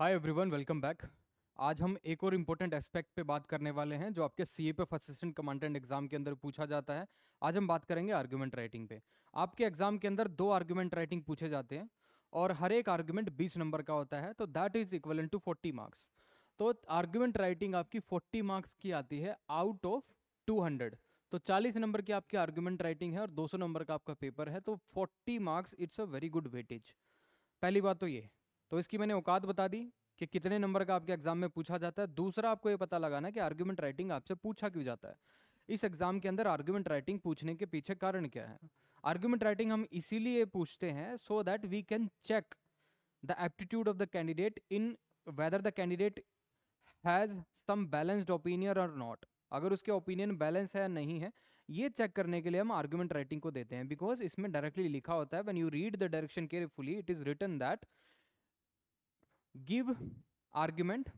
Hi everyone welcome back आज हम एक और इम्पोर्टेंट एस्पेक्ट पे बात करने वाले हैं जो आपके सी ए पे असिस्टेंट कमांडेंट एग्जाम के अंदर पूछा जाता है आज हम बात करेंगे आर्ग्यूमेंट राइटिंग पे आपके एग्जाम के अंदर दो आर्ग्यूमेंट राइटिंग पूछे जाते हैं और हर एक आर्ग्यूमेंट बीस नंबर का होता है तो that is equal to forty marks तो आर्ग्यूमेंट राइटिंग आपकी फोर्टी मार्क्स की आती है आउट ऑफ टू हंड्रेड तो 40 नंबर की आपकी आर्ग्यूमेंट राइटिंग है और 200 नंबर का आपका पेपर है तो 40 marks it's a very good weightage पहली बात तो ये तो इसकी मैंने औकात बता दी कि कितने नंबर का आपके एग्जाम में पूछा जाता है दूसरा आपको ये पता लगाना कि आर्ग्यूमेंट राइटिंग आपसे पूछा क्यों जाता है इस एग्जाम के अंदर आर्ग्यूमेंट राइटिंग पूछने के पीछे कारण क्या है आर्ग्यूमेंट राइटिंग हम इसीलिए पूछते हैं so that we can check the aptitude of the candidate in whether the candidate has some balanced opinion और नॉट अगर उसके ओपिनियन बैलेंस है या नहीं है ये चेक करने के लिए हम आर्ग्यूमेंट राइटिंग को देते हैं बिकॉज इसमें डायरेक्टली लिखा होता है when you read the direction carefully it is written that give argument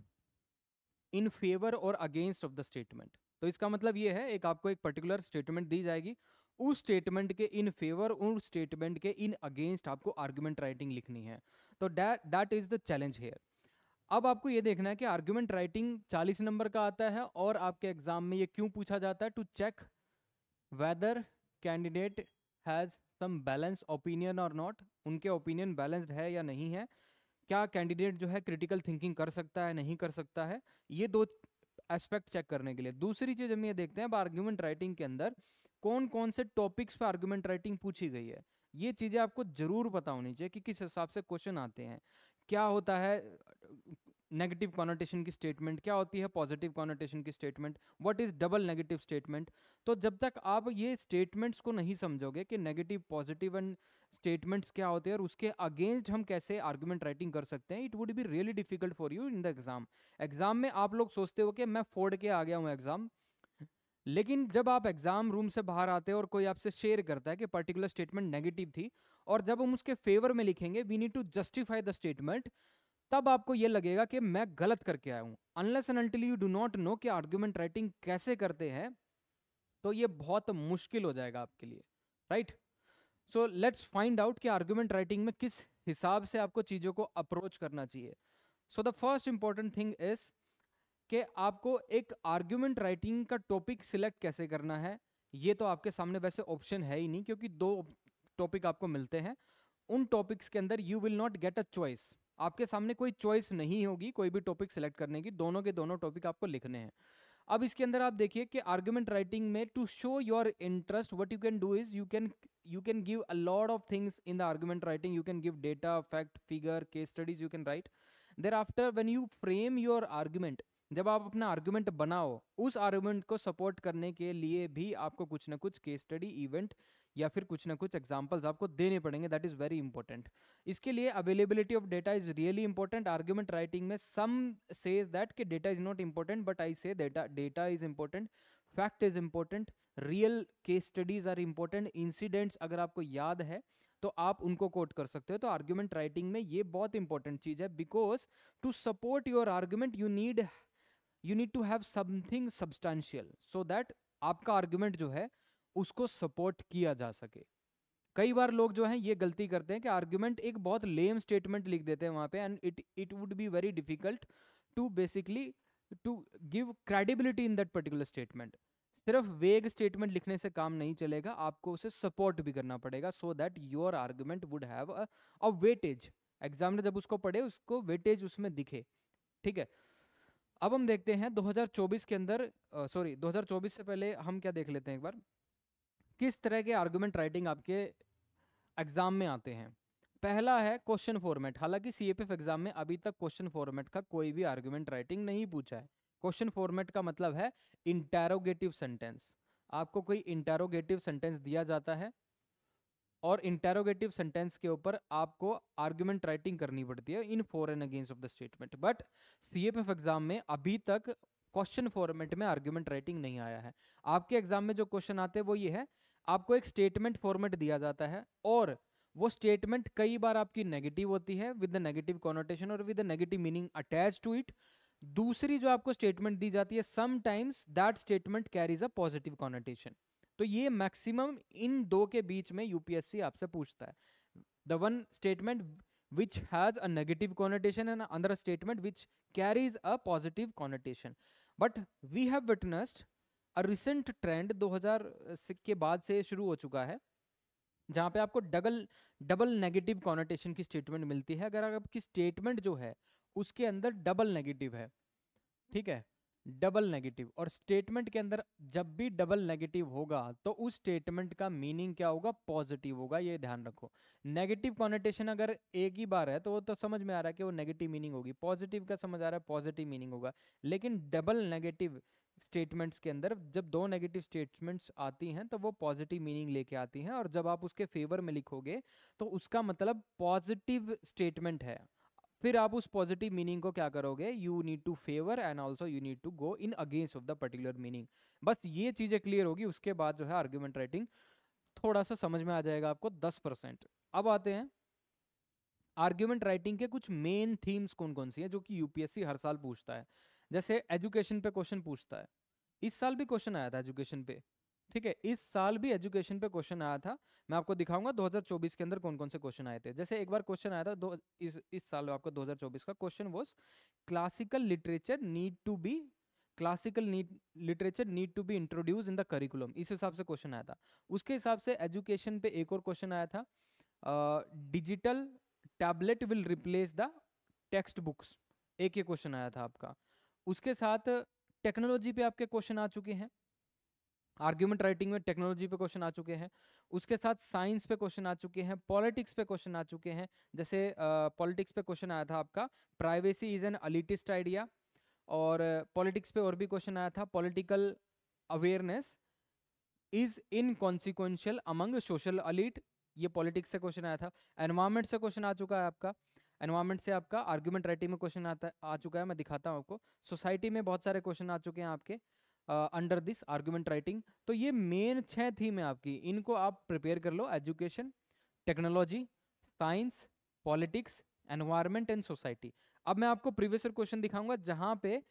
in favour और अगेंस्ट ऑफ द स्टेटमेंट तो इसका मतलब ये है एक आपको एक पर्टिकुलर स्टेटमेंट दी जाएगी उस स्टेटमेंट के इन फेवर उन स्टेटमेंट के इन अगेंस्ट आपको आर्ग्यूमेंट राइटिंग लिखनी है तो that is the challenge here अब आपको ये देखना है कि आर्ग्यूमेंट राइटिंग 40 नंबर का आता है और आपके एग्जाम में ये क्यों पूछा जाता है to check whether candidate has some balance opinion और नॉट उनके ओपिनियन बैलेंस्ड है या नहीं है क्या कैंडिडेट जो है क्रिटिकल थिंकिंग कर सकता है नहीं कर सकता है ये दो एस्पेक्ट चेक करने के लिए दूसरी चीज हम ये देखते हैं आर्ग्यूमेंट राइटिंग के अंदर कौन कौन से टॉपिक्स पर आर्ग्यूमेंट राइटिंग पूछी गई है ये चीज़ें आपको जरूर पता होनी चाहिए कि किस हिसाब से क्वेश्चन आते हैं क्या होता है नेगेटिव कॉनोटेशन की स्टेटमेंट क्या होती है पॉजिटिव कॉनोटेशन की statement what is double negative statement तो जब तक आप ये स्टेटमेंट्स को नहीं समझोगे कि नेगेटिव पॉजिटिव एंड स्टेटमेंट्स क्या होते हैं और उसके अगेंस्ट हम कैसे आर्ग्यूमेंट राइटिंग कर सकते हैं it would be really difficult for you in the exam exam में आप लोग सोचते हो कि मैं फोड़ के आ गया हूँ एग्ज़ाम लेकिन जब आप एग्ज़ाम रूम से बाहर आते हो और कोई आपसे शेयर करता है कि पर्टिकुलर स्टेटमेंट नेगेटिव थी और जब हम उसके फेवर में लिखेंगे we need to justify the statement तब आपको ये लगेगा कि मैं गलत करके आया हूँ unless and you do not know कि आर्ग्यूमेंट राइटिंग कैसे करते हैं तो ये बहुत मुश्किल हो जाएगा आपके लिए right so let's find out कि आर्ग्यूमेंट राइटिंग में किस हिसाब से आपको चीज़ों को अप्रोच करना चाहिए so the first important thing is कि आपको एक आर्ग्यूमेंट राइटिंग का टॉपिक सिलेक्ट कैसे करना है ये तो आपके सामने वैसे ऑप्शन है ही नहीं क्योंकि दो टॉपिक आपको मिलते हैं उन टॉपिक्स के अंदर you will not get a choice आपके सामने कोई चॉइस नहीं होगी कोई भी टॉपिक सेलेक्ट करने की दोनों के दोनों टॉपिक आपको लिखने हैं अब इसके अंदर आप देखिए कि आर्ग्यूमेंट राइटिंग में to show your interest what you can do is you can you can give a lot of things in the argument writing you can give data fact figure case studies you can write there after when you frame your argument जब आप अपना argument बनाओ उस argument को support करने के लिए भी आपको कुछ ना कुछ केस स्टडी इवेंट या फिर कुछ ना कुछ एग्जाम्पल्स आपको देने पड़ेंगे दैट इज़ वेरी इंपॉर्टेंट इसके लिए availability of data is really important argument writing में सम सेज दैट कि data is not important but I say data data is important fact is important real case studies are important incidents अगर आपको याद है तो आप उनको coat कर सकते हो तो आर्ग्यूमेंट राइटिंग में ये बहुत इंपॉर्टेंट चीज़ है because to support your argument you need you need to have something substantial so that आपका आर्ग्यूमेंट जो है उसको सपोर्ट किया जा सके कई बार लोग जो हैं ये गलती करते हैं कि आर्ग्यूमेंट एक बहुत लेम स्टेटमेंट लिख देते हैं वहाँ पे and it it would be very difficult to basically to give credibility in that particular statement सिर्फ वेग स्टेटमेंट लिखने से काम नहीं चलेगा आपको उसे सपोर्ट भी करना पड़ेगा so that your argument would have a weightage exam जब उसको पढ़े उसको वेटेज उसमें दिखे ठीक है अब हम देखते हैं 2024 के अंदर सॉरी uh, 2024 से पहले हम क्या देख लेते हैं एक बार किस तरह के आर्गूमेंट राइटिंग आपके एग्ज़ाम में आते हैं पहला है क्वेश्चन फॉर्मेट हालांकि सी एग्ज़ाम में अभी तक क्वेश्चन फॉर्मेट का कोई भी आर्गूमेंट राइटिंग नहीं पूछा है क्वेश्चन फॉर्मेट का मतलब है इंटेरोगेटिव सेंटेंस आपको कोई इंटेरोगेटिव सेंटेंस दिया जाता है और इंटेरोगेटिव सेंटेंस के ऊपर आपको आर्ग्यूमेंट राइटिंग करनी पड़ती है in for and against of the statement but see exam में अभी तक क्वेश्चन फॉर्मेट में आर्ग्यूमेंट राइटिंग नहीं आया है आपके एग्जाम में जो क्वेश्चन आते हैं वो ये है आपको एक स्टेटमेंट फॉर्मेट दिया जाता है और वो स्टेटमेंट कई बार आपकी नेगेटिव होती है विद द नेगेटिव कॉनोटेशन और with the negative meaning attach to it दूसरी जो आपको स्टेटमेंट दी जाती है sometimes that statement carries a positive connotation तो ये मैक्सिमम इन दो के बीच में यूपीएससी आपसे पूछता है the one statement which has a negative connotation and another statement which carries a positive connotation but we have witnessed recent trend 2000 के बाद से शुरू हो चुका है जहाँ पे आपको डबल डबल नेगेटिव कॉनोटेशन की स्टेटमेंट मिलती है अगर आपकी स्टेटमेंट जो है उसके अंदर डबल नेगेटिव है ठीक है डबल नेगेटिव और स्टेटमेंट के अंदर जब भी डबल नेगेटिव होगा तो उस स्टेटमेंट का मीनिंग क्या होगा पॉजिटिव होगा ये ध्यान रखो नेगेटिव कॉनोटेशन अगर एक ही बार है तो वो तो समझ में आ रहा है कि वो नेगेटिव मीनिंग होगी पॉजिटिव का समझ आ रहा है पॉजिटिव मीनिंग होगा लेकिन डबल नेगेटिव स्टेटमेंट्स के अंदर जब दो नेगेटिव स्टेटमेंट्स आती हैं तो वो पॉजिटिव मीनिंग लेके आती हैं और जब आप उसके फेवर में लिखोगे तो उसका मतलब पॉजिटिव स्टेटमेंट है फिर आप उस पॉजिटिव मीनिंग को क्या करोगे you need to favour and also you need to go in against of the particular meaning बस ये चीज़ें क्लियर होगी उसके बाद जो है आर्ग्यूमेंट राइटिंग थोड़ा सा समझ में आ जाएगा आपको दस परसेंट अब आते हैं आर्ग्यूमेंट राइटिंग के कुछ मेन थीम्स कौन कौन सी हैं जो कि यूपीएससी हर साल पूछता है जैसे एजुकेशन पे क्वेश्चन पूछता है इस साल भी क्वेश्चन आया था एजुकेशन पे ठीक है इस साल भी एजुकेशन पे क्वेश्चन आया था मैं आपको दिखाऊंगा 2024 के अंदर कौन कौन से क्वेश्चन आए थे जैसे एक बार क्वेश्चन आया था दो इस इस साल आपको 2024 का question was classical literature need to be classical need literature need to be introduce in the curriculum इस हिसाब से क्वेश्चन आया था उसके हिसाब से एजुकेशन पे एक और क्वेश्चन आया था digital tablet will replace the text books एक ही क्वेश्चन आया था आपका उसके साथ टेक्नोलॉजी पे आपके क्वेश्चन आ चुके हैं आर्ग्यूमेंट राइटिंग में टेक्नोलॉजी पे क्वेश्चन आ चुके हैं उसके साथ साइंस पे क्वेश्चन आ चुके हैं पॉलिटिक्स पे क्वेश्चन आ चुके हैं जैसे पॉलिटिक्स पे क्वेश्चन आया था आपका privacy is an elitist idea और पॉलिटिक्स पे और भी क्वेश्चन आया था political awareness is inconsequential among social elite ये पॉलिटिक्स से क्वेश्चन आया था एनवायरमेंट से क्वेश्चन आ चुका है आपका एनवायरमेंट से आपका आर्ग्यूमेंट राइटिंग में क्वेश्चन आता आ चुका है मैं दिखाता हूँ आपको सोसाइटी में बहुत सारे क्वेश्चन आ चुके हैं आपके अंडर दिस आर्ग्यूमेंट राइटिंग तो ये मेन छः थीम है आपकी इनको आप प्रिपेयर कर लो education technology science politics environment and society अब मैं आपको प्रीवियस क्वेश्चन दिखाऊंगा जहाँ पे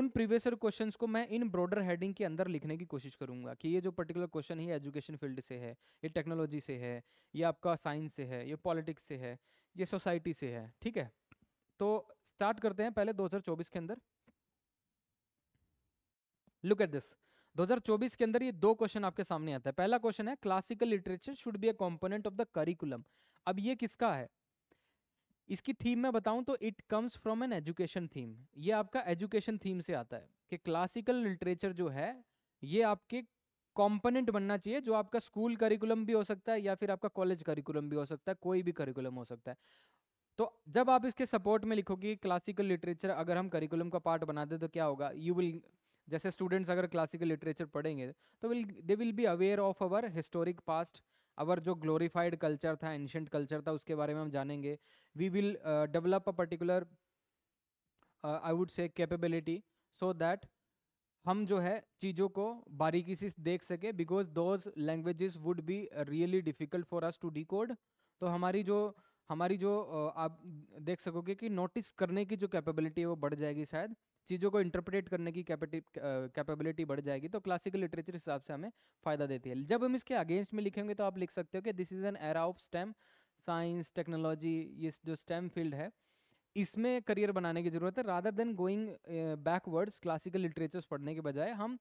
उन प्रीवियस क्वेश्चन को मैं इन ब्रॉडर हेडिंग के अंदर लिखने की कोशिश करूंगा कि ये जो पर्टिकुलर क्वेश्चन है एजुकेशन फील्ड से है ये टेक्नोलॉजी से है ये आपका साइंस से है ये पॉलिटिक्स से है ये सोसाइटी से है ठीक है तो स्टार्ट करते हैं पहले 2024 के अंदर लुक एट दिस 2024 के अंदर ये दो क्वेश्चन आपके सामने आता है पहला क्वेश्चन है classical literature should be a component of the curriculum अब ये किसका है इसकी थीम मैं बताऊं तो it comes from an education theme ये आपका एजुकेशन थीम से आता है कि क्लासिकल लिटरेचर जो है ये आपके कंपोनेंट बनना चाहिए जो आपका स्कूल करिकुलम भी हो सकता है या फिर आपका कॉलेज करिकुलम भी हो सकता है कोई भी करिकुलम हो सकता है तो जब आप इसके सपोर्ट में लिखोगे क्लासिकल लिटरेचर अगर हम करिकुलम का पार्ट बना दें तो क्या होगा यू विल जैसे स्टूडेंट्स अगर क्लासिकल लिटरेचर पढ़ेंगे तो will they will be aware of our historic past our जो ग्लोरीफाइड कल्चर था एंशंट कल्चर था उसके बारे में हम जानेंगे we will develop a particular I would say capability so that हम जो है चीज़ों को बारीकी से देख सके because those languages would be really difficult for us to डी तो हमारी जो हमारी जो आप देख सकोगे कि नोटिस करने की जो कैपेबिलिटी है वो बढ़ जाएगी शायद चीज़ों को इंटरप्रेट करने की कैपेबिलिटी बढ़ जाएगी तो क्लासिकल लिटरेचर हिसाब से हमें फ़ायदा देती है जब हम इसके अगेंस्ट में लिखेंगे तो आप लिख सकते हो कि this is an era of STEM science technology ये जो स्टेम फील्ड है इसमें करियर बनाने की ज़रूरत है rather than going backwards classical literatures पढ़ने के बजाय हम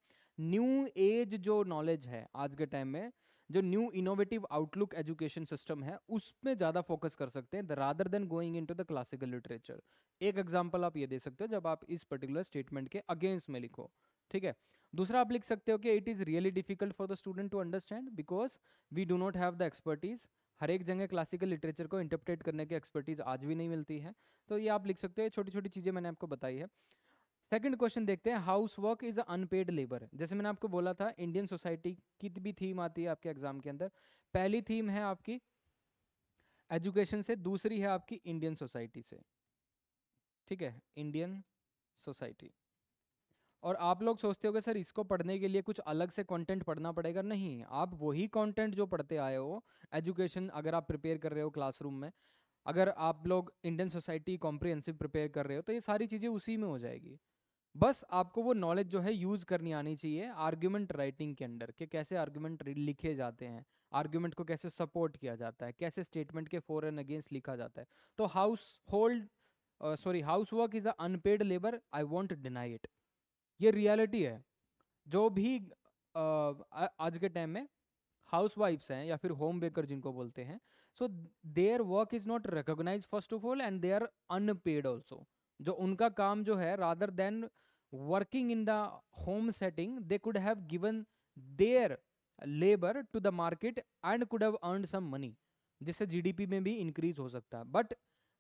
न्यू एज जो नॉलेज है आज के टाइम में जो new innovative outlook education system है उसमें ज़्यादा फोकस कर सकते हैं rather than going into the classical literature एक एग्जाम्पल आप ये दे सकते हो जब आप इस पर्टिकुलर स्टेटमेंट के अगेंस्ट में लिखो ठीक है दूसरा आप लिख सकते हो कि it is really difficult for the student to understand because we do not have the expertise हर एक जगह क्लासिकल लिटरेचर को इंटरप्रेट करने की एक्सपर्टीज़ आज भी नहीं मिलती है तो ये आप लिख सकते हो छोटी छोटी चीज़ें मैंने आपको बताई है सेकंड क्वेश्चन देखते हैं house work is unpaid labour जैसे मैंने आपको बोला था इंडियन सोसाइटी की भी थीम आती है आपके एग्जाम के अंदर पहली थीम है आपकी एजुकेशन से दूसरी है आपकी इंडियन सोसाइटी से ठीक है इंडियन सोसाइटी और आप लोग सोचते हो सर इसको पढ़ने के लिए कुछ अलग से कंटेंट पढ़ना पड़ेगा नहीं आप वही कंटेंट जो पढ़ते आए हो एजुकेशन अगर आप प्रिपेयर कर रहे हो क्लासरूम में अगर आप लोग इंडियन सोसाइटी कॉम्प्रिहेंसिव प्रिपेयर कर रहे हो तो ये सारी चीज़ें उसी में हो जाएगी बस आपको वो नॉलेज जो है यूज़ करनी आनी चाहिए आर्ग्यूमेंट राइटिंग के अंदर कि कैसे आर्ग्यूमेंट लिखे जाते हैं आर्ग्यूमेंट को कैसे सपोर्ट किया जाता है कैसे स्टेटमेंट के फॉर एंड अगेंस्ट लिखा जाता है तो household sorry house work is the unpaid labour I won't deny it ये रियलिटी है जो भी uh, आज के टाइम में हाउस वाइफ्स हैं या फिर होम बेकर जिनको बोलते हैं so their work is not recognize first of all and they are unpaid also जो उनका काम जो है rather than working in the home setting they could have given their labour to the market and could have earn some money जिससे GDP में भी increase हो सकता है बट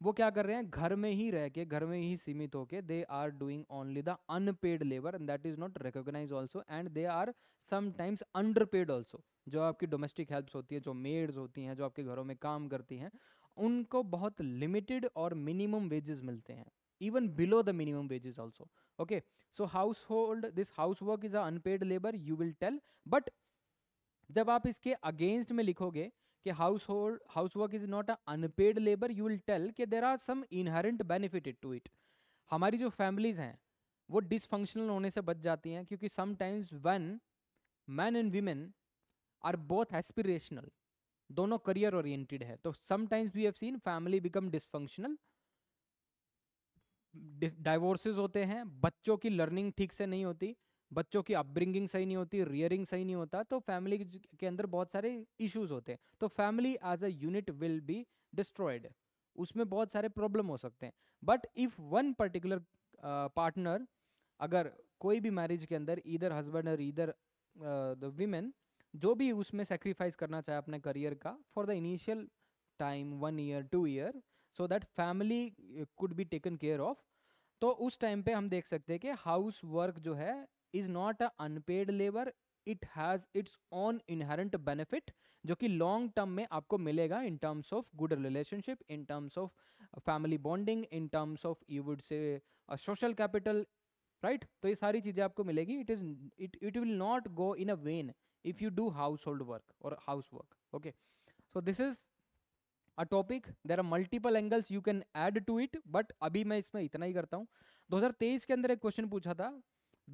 वो क्या कर रहे हैं घर में ही रह के घर में ही सीमित होके they are doing only the unpaid labour and that is not recognize also and they are sometimes underpaid also जो आपकी डोमेस्टिक हेल्प्स होती है जो मेड्स होती हैं जो आपके घरों में काम करती हैं उनको बहुत लिमिटेड और मिनिमम वेजेस मिलते हैं even below the minimum wages also okay so household this housework is a unpaid labour you will tell but जब आप इसके अगेंस्ट में लिखोगे कि house hold house work is not a unpaid labour you will tell कि there are some inherent benefited to it हमारी जो families हैं वो डिसफंक्शनल होने से बच जाती हैं क्योंकि sometimes when man and women are both aspirational दोनों करियर ओरिएंटेड है तो sometimes we have seen family become dysfunctional divorces होते हैं बच्चों की लर्निंग ठीक से नहीं होती बच्चों की अपब्रिंगिंग सही नहीं होती रियरिंग सही नहीं होता तो फैमिली के अंदर बहुत सारे इश्यूज होते हैं तो family as a unit will be destroyed उसमें बहुत सारे प्रॉब्लम हो सकते हैं but if one particular partner अगर कोई भी मैरिज के अंदर इधर हस्बैंड और इधर द वीमेन जो भी उसमें सेक्रीफाइस करना चाहे अपने करियर का for the initial time one year two year so that family could be taken care of तो उस टाइम पे हम देख सकते हैं कि हाउस वर्क जो है is not a unpaid labour it has it's on inherent benefit जो कि लॉन्ग टर्म में आपको मिलेगा in terms of good relationship in terms of family bonding in terms of you would say social capital right तो ये सारी चीज़ें आपको मिलेगी it is it it will not go in a vain if you do household work or housework okay so this is a topic there are multiple angles you can add to it but अभी मैं इसमें इतना ही करता हूँ 2023 के अंदर एक question पूछा था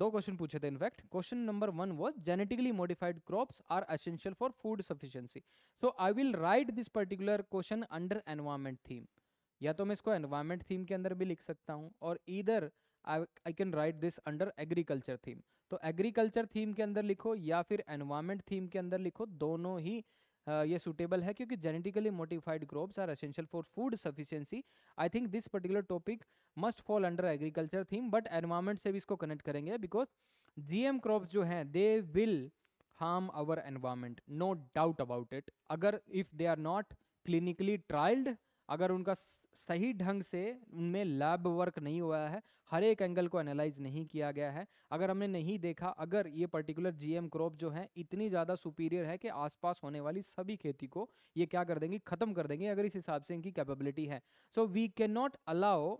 दो क्वेश्चन पूछे थे in fact question number one was genetically modified crops are essential for food sufficiency so I will write this particular question under environment theme या तो मैं इसको एनवायरमेंट थीम के अंदर भी लिख सकता हूँ और इधर I can write this under agriculture theme तो एग्रीकल्चर थीम के अंदर लिखो या फिर एनवायरमेंट थीम के अंदर लिखो दोनों ही ये सुटेबल है क्योंकि genetically modified crops are essential for food sufficiency I think this particular topic must fall under agriculture theme but environment से भी इसको कनेक्ट करेंगे बिकॉज जीएम क्रॉप्स जो हैं they will harm our environment no doubt about it अगर if they are not clinically trialled अगर उनका सही ढंग से उनमें लैब वर्क नहीं हुआ है हर एक एंगल को एनालाइज नहीं किया गया है अगर हमने नहीं देखा अगर ये पर्टिकुलर जीएम क्रॉप जो है इतनी ज़्यादा सुपीरियर है कि आसपास होने वाली सभी खेती को ये क्या कर देंगी ख़त्म कर देंगे अगर इस हिसाब से इनकी कैपेबिलिटी है so we can not allow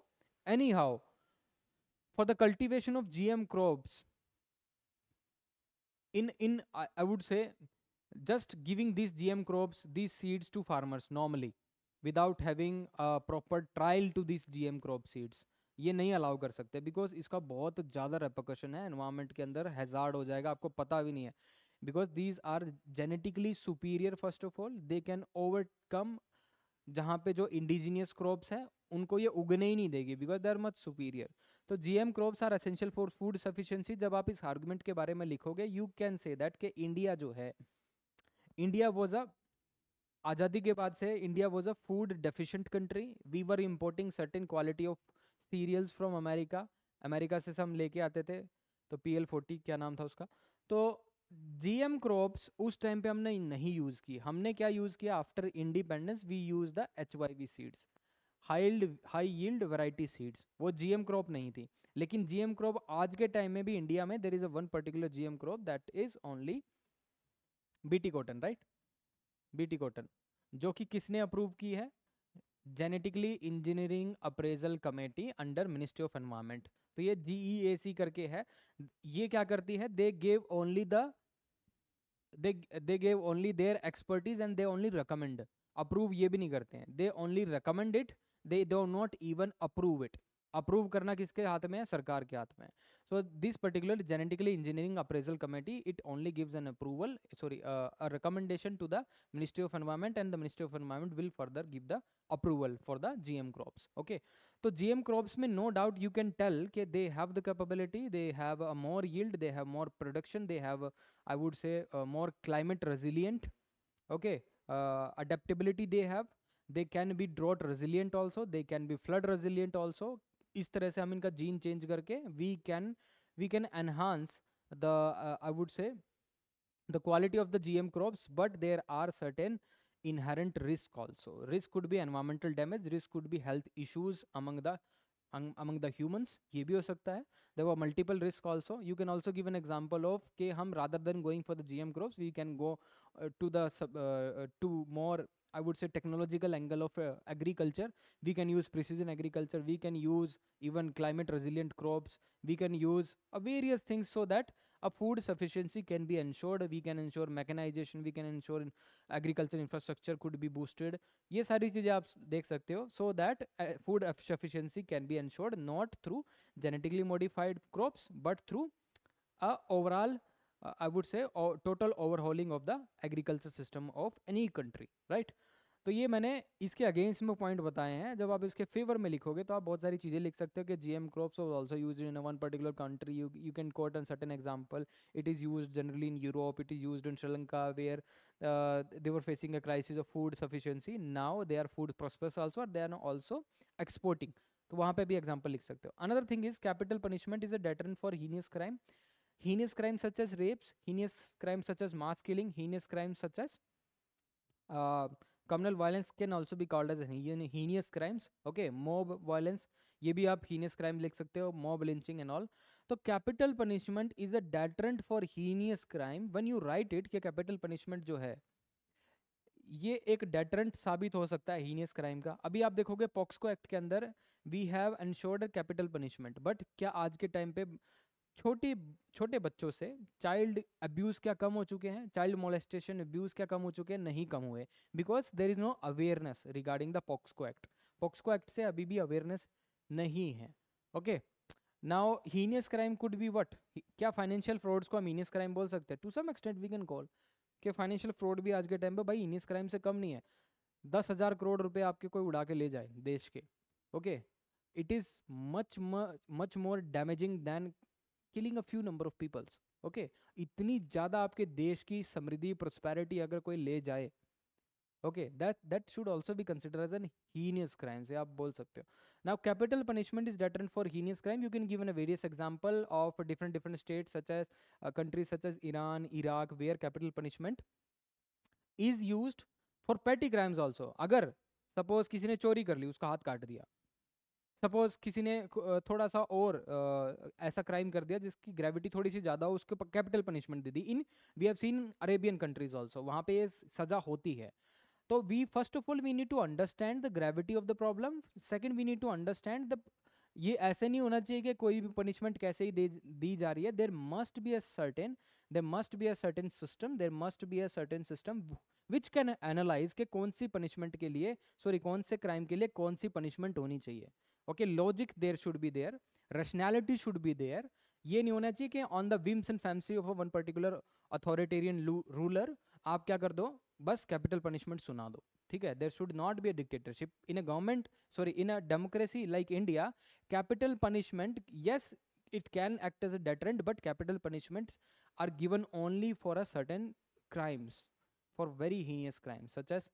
any how for the cultivation of GM crops in in I would say just giving this G M crops this seeds to farmers normally without having proper trial to this GM crop seeds ये नहीं allow कर सकते because इसका बहुत ज़्यादा रेपोकेशन है environment के अंदर हैजार्ड हो जाएगा आपको पता भी नहीं है because these are genetically superior first of all they can overcome जहाँ पे जो इंडिजीनियस क्रॉप्स हैं उनको ये उगने ही नहीं देगी because they are much superior तो GM crops are essential for food sufficiency जब आप इस आर्गूमेंट के बारे में लिखोगे यू कैन से दैट के इंडिया जो है इंडिया वॉज अ आज़ादी के बाद से India was a food deficient country we were importing certain quality of cereals from America America से हम लेके आते थे तो पी एल फोर्टी क्या नाम था उसका तो जी एम क्रॉप्स उस टाइम पे हमने नहीं यूज़ की हमने क्या यूज़ किया after independence we use the H Y V seeds हाइल्ड हाई यील्ड वैरायटी सीड्स वो जीएम क्रॉप नहीं थी लेकिन जीएम क्रॉप आज के टाइम में भी इंडिया में there is a one particular GM crop that is only T cotton right BT cotton जो कि किसने अप्रूव की है genetically engineering appraisal committee under ministry of environment तो ये जीईएसी e करके है ये क्या करती है they gave only the they gave only their expertise and they only recommend approve ये भी नहीं करते हैं they only recommend it they do not even approve it approve करना किसके हाथ में है सरकार के हाथ में है so this particular genetically engineering appraisal committee it only gives an approval sorry uh, a recommendation to the ministry of environment and the ministry of environment will further give the approval for the gm crops okay so gm crops mean no doubt you can tell that they have the capability they have a more yield they have more production they have a, i would say more climate resilient okay uh, adaptability they have they can be drought resilient also they can be flood resilient also इस तरह से हम इनका gene change करके we can we can enhance the I would say the quality of the G M crops but there are certain inherent risk also risk could भी environmental damage risk could भी health issues among the among the humans ये भी हो सकता है they वो multiple risk also you can also give an example of के हम rather than going for the G M crops we can go to the more I would say technological angle of uh, agriculture. We can use precision agriculture. We can use even climate resilient crops. We can use uh, various things so that a food sufficiency can be ensured. We can ensure mechanization. We can ensure in agriculture infrastructure could be boosted. Yes, सारी चीज़ें आप देख सकते so that uh, food sufficiency can be ensured not through genetically modified crops but through a uh, overall uh, I would say uh, total overhauling of the agriculture system of any country, right? तो ये मैंने इसके against में point बताए हैं जब आप इसके फेवर में लिखोगे तो आप बहुत सारी चीज़ें लिख सकते हो कि जी M crops was also use in one particular country you you can coat N certain example it is use generally in Europe it is use in Sri Lanka where they were facing a crisis of food sufficiency now they are food प्रोस्पेस also they are also exporting तो वहाँ पे भी example लिख सकते हो another thing is capital punishment is a debtor for heinous crime heinous crime such as rapes heinous crimes such as mass killing heinous crimes such as uh, communal violence can also भी called as heinous crimes okay mob violence ये भी आप heinous crime लिख सकते हो mob lynching and all तो capital punishment is a deterrent for heinous crime one you write it कि कैपिटल पनिशमेंट जो है ये एक डेटरेंट साबित हो सकता है हीनियस क्राइम का अभी आप देखोगे पॉक्सको एक्ट के अंदर we have ensured capital punishment but क्या आज के टाइम पे छोटी छोटे बच्चों से चाइल्ड अब्यूज़ क्या कम हो चुके हैं चाइल्ड मोलेस्टेशन अब्यूज़ क्या कम हो चुके हैं नहीं कम हुए because there is no awareness regarding the POCSO act POCSO act से अभी भी अवेयरनेस नहीं है okay now heinous crime could be what क्या फाइनेंशियल फ्रॉड्स को हम हीनियस क्राइम बोल सकते हैं to some extent we can call कि फाइनेंशियल फ्रॉड भी आज के टाइम पर भाई हीनियस क्राइम से कम नहीं है दस हज़ार करोड़ रुपए आपके कोई उड़ा के ले जाए देश के okay it is much much more damaging than killing a few number of peoples okay इतनी ज़्यादा आपके देश की समृद्धि प्रोस्पैरिटी अगर कोई ले जाए okay that that should also भी consider as an heinous crime से आप बोल सकते हो now capital punishment is deterrent for heinous crime you can given a various example of different different state such as countries such as Iran Iraq where capital punishment is use for petty crimes also अगर suppose किसी ने चोरी कर ली उसका हाथ काट दिया suppose किसी ने थोड़ा सा और ऐसा क्राइम कर दिया जिसकी ग्रेविटी थोड़ी सी ज़्यादा हो उसके ऊपर कैपिटल पनिशमेंट दे दी in we have seen Arabian countries also वहाँ पे ये सज़ा होती है तो we first of all we need to understand the gravity of the problem second we need to understand the ये ऐसे नहीं होना चाहिए कि कोई भी पनिशमेंट कैसे ही दी जा रही है there must be a certain there must be a certain system there must be a certain system which can analyse के कौन सी पनिशमेंट के लिए सॉरी कौन से क्राइम के लिए कौन सी पनिशमेंट होनी चाहिए okay logic there should be there rationality should be there ये नहीं होना चाहिए कि on the whims and fancies of a one particular authoritarian ruler आप क्या कर दो बस कैपिटल पनिशमेंट सुना दो ठीक है there should not be a dictatorship in a government sorry in a democracy like India capital punishment yes it can act as a deterrent but capital punishment are given only for a certain crimes for very heinous crimes such as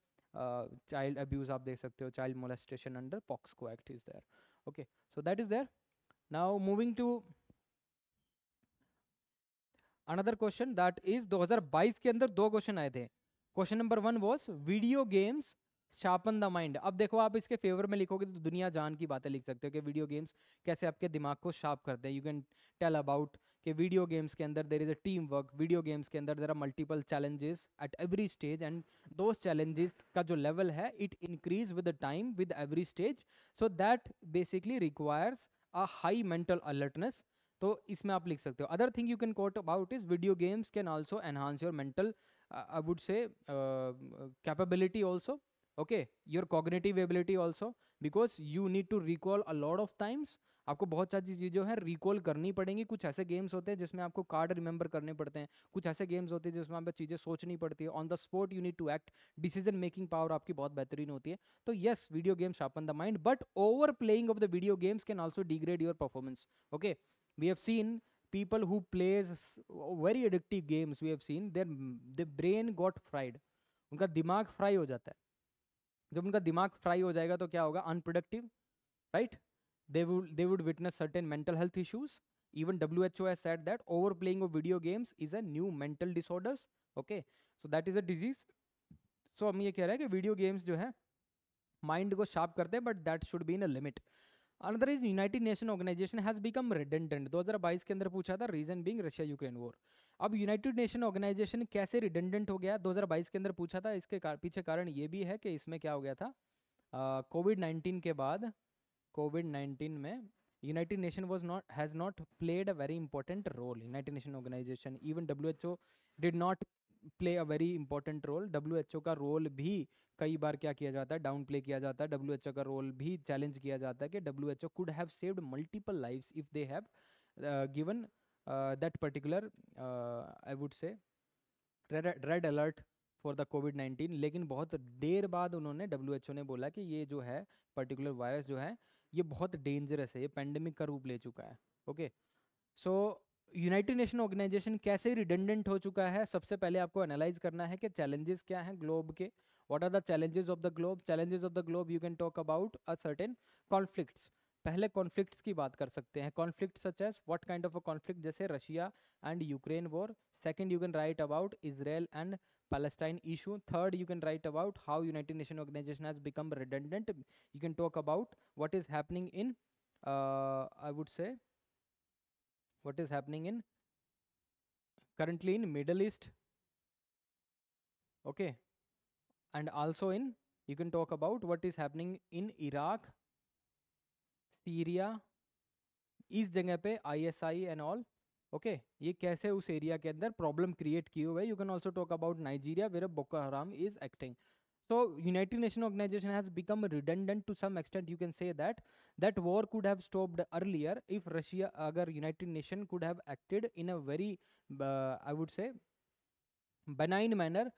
child abuse आप देख सकते हो child molestation under POCSO act is there okay so that is there now moving to another question that is 2022 के अंदर दो question आए थे question number one was video games sharpen the mind अब देखो आप इसके फेवर में लिखोगे तो दुनिया जान की बातें लिख सकते हो कि वीडियो गेम्स कैसे आपके दिमाग को शार्प करते हैं यू कैन टेल अबाउट कि वीडियो गेम्स के अंदर there is a team work video games के अंदर there are multiple challenges at every stage and those challenges का जो लेवल है it increase with the time with every stage so that basically requires a high mental alertness तो इसमें आप लिख सकते हो other thing you can quote about is video games can also enhance your mental I would say capability also okay your cognitive ability also because you need to recall a lot of times आपको बहुत सारी चीज़ें हैं recall करनी पड़ेंगी कुछ ऐसे games होते हैं जिसमें आपको कार्ड रिमेंबर करने पड़ते हैं कुछ ऐसे गेम्स होते हैं जिसमें आपको चीज़ें सोचनी पड़ती है on the spot you need to act decision making power आपकी बहुत बेहतरीन होती है तो yes video games sharpen the mind but over playing of the video games can also degrade your performance okay we have seen people who plays very addictive games we have seen there the brain got fried उनका दिमाग fry हो जाता है जब उनका दिमाग fry हो जाएगा तो क्या होगा unproductive right right? they would they would witness certain mental health issues even who has said that overplaying of video games is a new mental disorders okay so that is a disease so हम ye keh रहे hai ki video games jo hai mind को sharp करते हैं but that should be in a limit another is United Nation Organization has become redundant 2022 के अंदर पूछा था reason being Russia Ukraine war अब यूनाइटेड नेशन ऑर्गेनाइजेशन कैसे redundant हो गया 2022 के अंदर पूछा था इसके पीछे कारण ये भी है कि इसमें क्या हो गया था कोविड uh, नाइन्टीन के बाद कोविड नाइन्टीन में United Nation was not has not played a very important role United Nation Organization even W H O did not play a very important role W H O का role भी कई बार क्या किया जाता है down play किया जाता है डब्ल्यू एच ओ का रोल भी चैलेंज किया जाता है कि W H O could have saved multiple life if they have uh, given that particular I would say red alert for the COVID nineteen लेकिन बहुत देर बाद उन्होंने डब्ल्यू एच ओ ने बोला कि ये जो है पर्टिकुलर वायरस जो है ये बहुत डेंजरस है ये पेंडेमिक का रूप ले चुका है okay so United Nation Organization कैसे रिडेंडेंट हो चुका है सबसे पहले आपको एनालाइज करना है कि चैलेंजेस क्या हैं ग्लोब के what are the challenges of the globe challenges of the globe you can talk about a certain conflicts पहले कॉन्फ्लिक्ट्स की बात कर सकते हैं conflict such as what kind of a conflict जैसे Russia and Ukraine war second you can write about Israel and Palestine issue. Third, you can write about how United Nations organization has become redundant. You can talk about what is happening in, uh, I would say, what is happening in currently in Middle East. Okay, and also in you can talk about what is happening in Iraq, Syria. East जगह पे and all. Okay ये कैसे उस area के अंदर problem create की हुई है you can also talk about Nigeria where Boko Haram is acting so United Nation Organization has become redundant to some extent you can say that that war could have stopped earlier if Russia अगर United Nation could have acted in a very I would say benign manner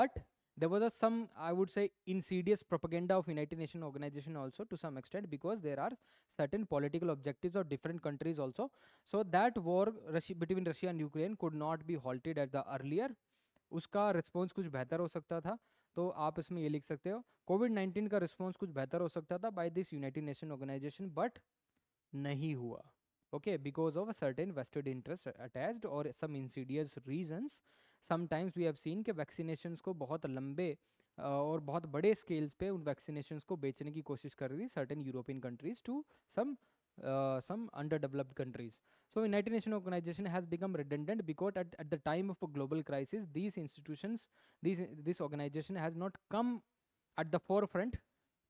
but there was a some I would say insidious propaganda of United Nation Organization also to some extent because there are certain political objectives of different countries also so that war russia, between russia and ukraine could not be halted at the earlier uska response kuch behtar ho sakta tha तो आप इसमें ये लिख सकते हो Covid 19 का response कुछ बेहतर हो सकता था by this United Nation Organization but नहीं हुआ okay because of a certain vested interest attached or some insidious reasons sometimes we have seen कि vaccinations को बहुत लंबे और बहुत बड़े स्केल्स पे उन वैक्सीनेशन को बेचने की कोशिश कर रही थी certain European countries to some some underdeveloped countries so United Nation Organization has become redundant because at at the time of a global crisis this institution this organization has not come at the forefront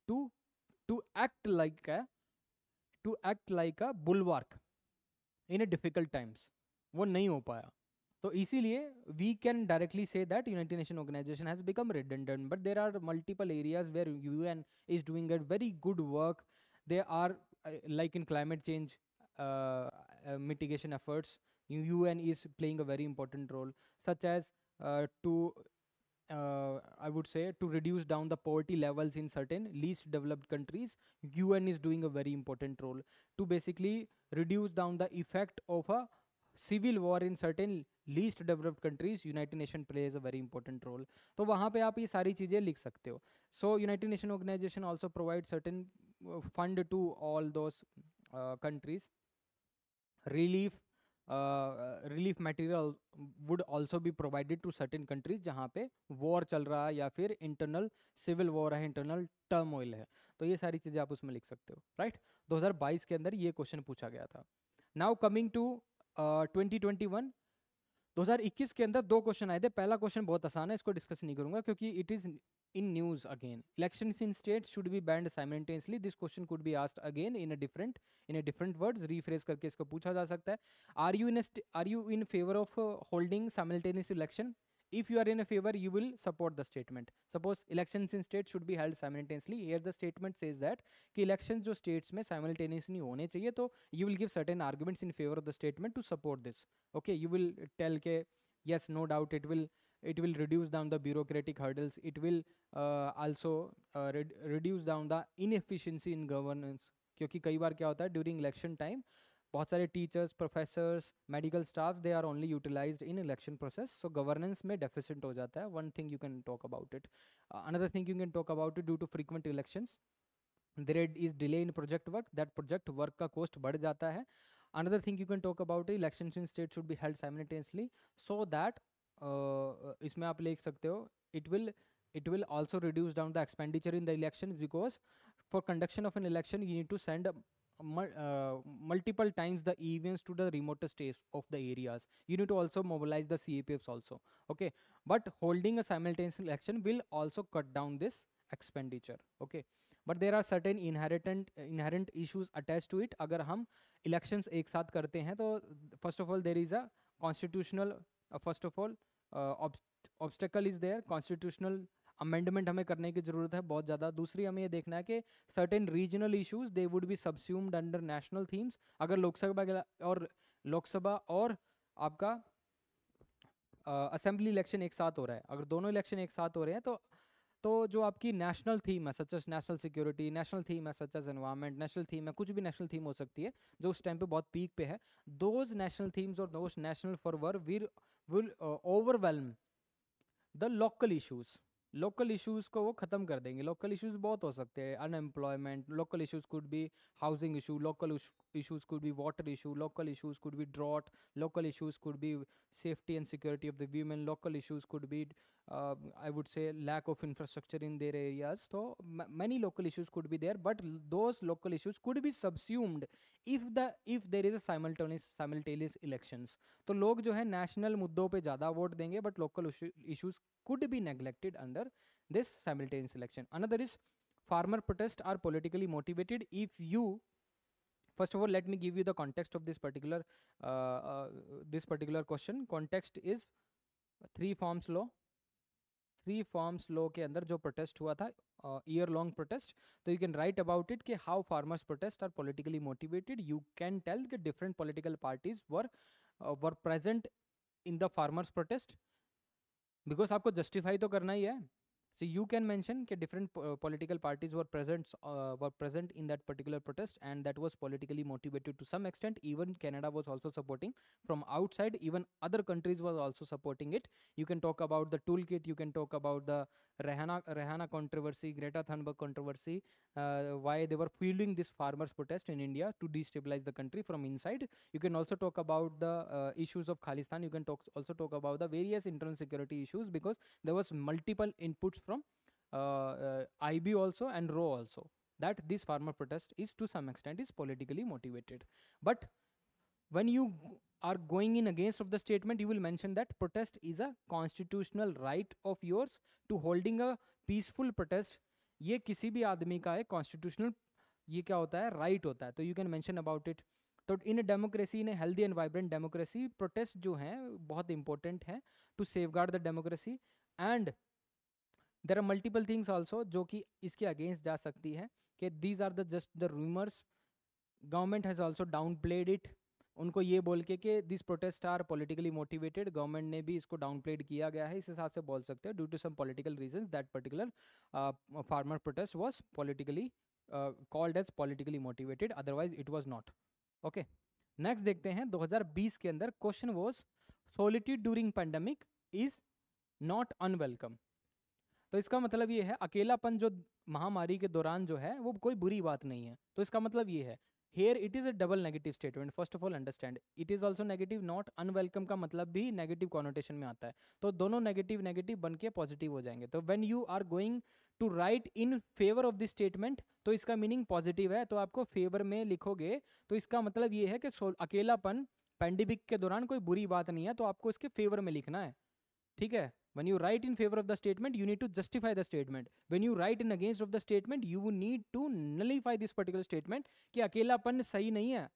to to act like a to act like a bulwark in a difficult times वो नहीं हो पाया तो इसीलिए we can directly say that United Nation Organization has become redundant but there are multiple areas where U N is doing a very good work they are like in climate change mitigation efforts UN is playing a very important role, such as uh, to uh, I would say to reduce down the poverty levels in certain least developed countries. UN is doing a very important role to basically reduce down the effect of a civil war in certain least developed countries United Nation plays a very important role तो वहाँ पे आप ये सारी चीज़ें लिख सकते हो so United Nation Organization also provide certain fund to all those countries relief relief material would also be provided to certain countries जहाँ पे वॉर चल रहा है या फिर इंटरनल सिविल वॉर है इंटरनल टर्म है तो ये सारी चीज़ें आप उसमें लिख सकते हो राइट right? 2022 के अंदर ये क्वेश्चन पूछा गया था now coming to twenty twenty 2021 के अंदर दो क्वेश्चन आए थे पहला क्वेश्चन बहुत आसान है इसको डिस्कस नहीं करूंगा क्योंकि it is in news again election in state should be banned simultaneously this question could be asked again in a different in a different word rephrase करके इसको पूछा जा सकता है are you in are you in favour of holding simultaneous election If you are in a favor, you will support the statement. Suppose elections in states should be held simultaneously. Here the statement says that कि elections जो states में simultaneously होने चाहिए तो you will give certain arguments in favor of the statement to support this. Okay, you will tell के yes, no doubt it will it will reduce down the bureaucratic hurdles. It will uh, also uh, re reduce down the inefficiency in governance. क्योंकि कई बार क्या होता है during election time बहुत सारे teachers professors medical staff they are only utilize in election process so governance में deficit हो जाता है one thing you can talk about it another thing you can talk about it due to frequent election there is delay in project work that project work का cost बढ़ जाता है another thing you can talk about election in state should be held simultaneously so that इसमें आप लिख सकते हो it will it will also reduce down the expenditure in the election because for conduction of an election you need to send Uh, multiple times the events to the remotest of the areas. You need to also mobilize the CAPFs also. Okay. But holding a simultaneous election will also cut down this expenditure. Okay. But there are certain inherent inherent issues attached to it. Agar hum elections ek saath karte hain, first of all, there is a constitutional, uh, first of all, uh, obstacle is there, constitutional amendment हमें करने की ज़रूरत है बहुत ज़्यादा दूसरी हमें ये देखना है कि certain regional issues they would be subsumed under national themes अगर लोकसभा और लोकसभा और आपका असेंबली इलेक्शन एक साथ हो रहा है अगर दोनों इलेक्शन एक साथ हो रहे हैं तो तो जो आपकी नेशनल थीम है such national security national theme है such as environment national theme है कुछ भी नेशनल थीम हो सकती है जो उस टाइम पे बहुत पीक पे है दोज नेशनल थीम्स और दोज नेशनल फॉर वर वीर will overwhelm the local issues local issues को वो ख़त्म कर देंगे लोकल इश्यूज बहुत हो सकते हैं अनएम्प्लॉयमेंट लोकल इश्यूज कुड भी housing issue local issues could भी water issue local issues could भी ड्रॉट लोकल इश्यूज कुड भी safety and security of the women local issues could भी I would say, lack of infrastructure in their areas. So many local issues could be there, but those local issues could be subsumed if the if there is a simultaneous simultaneous elections. तो लोग जो है national मुद्दों पे ज़्यादा vote देंगे but local issues could be neglected under this simultaneous election. Another is farmer protests are politically motivated if you first of all let me give you the context of this particular uh, uh, this particular question context is three forms law three farms law के अंदर जो protest हुआ था year long protest तो you can write about it कि how farmers protest are politically motivated you can tell कि different political parties were were present in the farmers protest because आपको justify तो करना ही है so you can mention that different uh, political parties were present uh, were present in that particular protest and that was politically motivated to some extent even canada was also supporting from outside even other countries was also supporting it you can talk about the toolkit you can talk about the rehana rehana controversy greta thunberg controversy uh, why they were fueling this farmers protest in india to destabilize the country from inside you can also talk about the uh, issues of khalistan you can talk also talk about the various internal security issues because there was multiple inputs from from uh, uh, IB also and RO also that this farmer protest is to some extent is politically motivated. But when you are going in against of the statement, you will mention that protest is a constitutional right of yours to holding a peaceful protest. ये किसी भी आदमी का है constitutional ये क्या होता है राइट right होता है तो you can mention about it तो in a democracy in healthy and vibrant democracy protest जो हैं बहुत इंपॉर्टेंट हैं to safeguard the democracy and there are multiple things also जो कि इसके अगेंस्ट जा सकती है कि these are the just the rumours government has also downplayed it उनको ये बोल के कि this protest are politically motivated government ने भी इसको डाउन प्लेड किया गया है इस हिसाब से बोल सकते हैं due to some political reason that particular farmer protest was politically called as politically motivated otherwise it was not okay next देखते हैं 2020 के अंदर question was solitude during pandemic is not unwelcome तो इसका मतलब ये है अकेलापन जो महामारी के दौरान जो है वो कोई बुरी बात नहीं है तो इसका मतलब ये है here it is a double negative statement first of all understand it is also negative not unwelcome का मतलब भी नेगेटिव कॉनोटेशन में आता है तो दोनों नेगेटिव नेगेटिव बन के पॉजिटिव हो जाएंगे तो when you are going to write in favour of this statement तो इसका मीनिंग पॉजिटिव है तो आपको फेवर में लिखोगे तो इसका मतलब ये है कि अकेलापन पेंडेमिक के दौरान कोई बुरी बात नहीं है तो आपको इसके फेवर में लिखना है ठीक है When you write in favor of the statement, you need to justify the statement. When you write in against of the statement, you need to nullify this particular statement कि अकेलापन सही नहीं है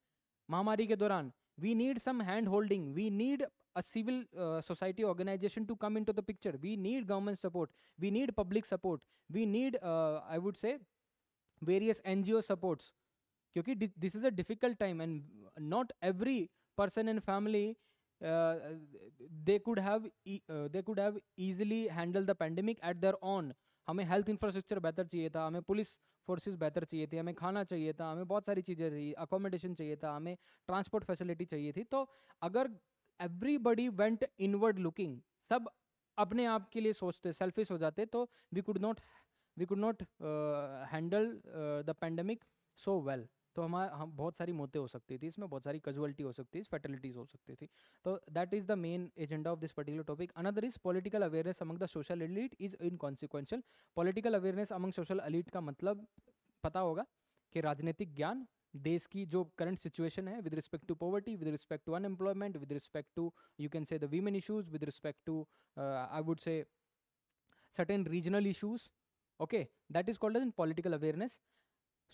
महामारी के दौरान we need some hand holding we need a civil uh, society organization to come into the picture we need government support we need public support we need uh, i would say various ngo supports kyunki this is a difficult time and not every person and family they could have they could have easily handle the pandemic at their on हमें health infrastructure बेहतर चाहिए था हमें police forces बेहतर चाहिए थी हमें खाना चाहिए था हमें बहुत सारी चीज़ें चाहिए अकोमोडेशन चाहिए था हमें ट्रांसपोर्ट फैसिलिटी चाहिए थी तो अगर एवरीबडी वेंट इनवर्ड लुकिंग सब अपने आप के लिए सोचते सेल्फिश हो जाते तो we could not we could not handle the pandemic so well तो हमारा हम बहुत सारी मौतें हो सकती थी इसमें बहुत सारी कैजुअलिटी हो सकती थी फैटलिटीज़ हो सकती थी तो that is the main agenda of this particular topic another is political awareness among the social elite is inconsequential political awareness among social elite का मतलब पता होगा कि राजनीतिक ज्ञान देश की जो करंट सिचुएशन है with respect to poverty with respect to unemployment with respect to you can say the women issues with respect to I would say certain regional issues okay that is called as in political awareness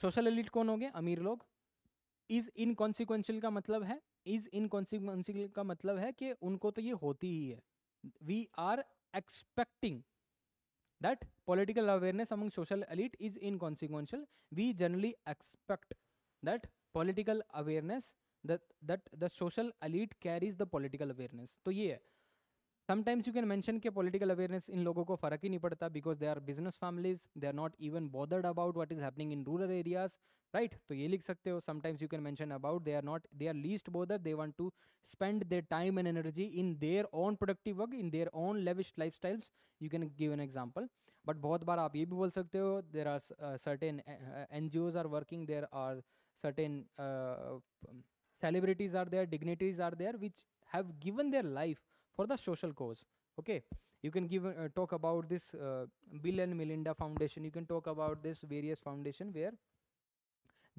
social elite कौन हो गए अमीर लोग is inconsequential का मतलब है is inconsequential का मतलब है कि उनको तो ये होती ही है we are expecting that political awareness among social elite is inconsequential we generally expect that political awareness that the social elite carries the political awareness तो ये है sometimes you can mention ke political awareness in logo ko farak hi nahi padta because they are business families they are not even bothered about what is happening in rural areas right So ye likh sakte sometimes you can mention about they are not they are least bothered they want to spend their time and energy in their own productive work in their own lavish lifestyles you can give an example but बहुत बार आप ये भी बोल सकते हो there are certain N G There are working there are certain celebrities are there dignities are there which have for the social cause okay you can give uh, talk about this uh, bill and melinda foundation you can talk about this various foundation where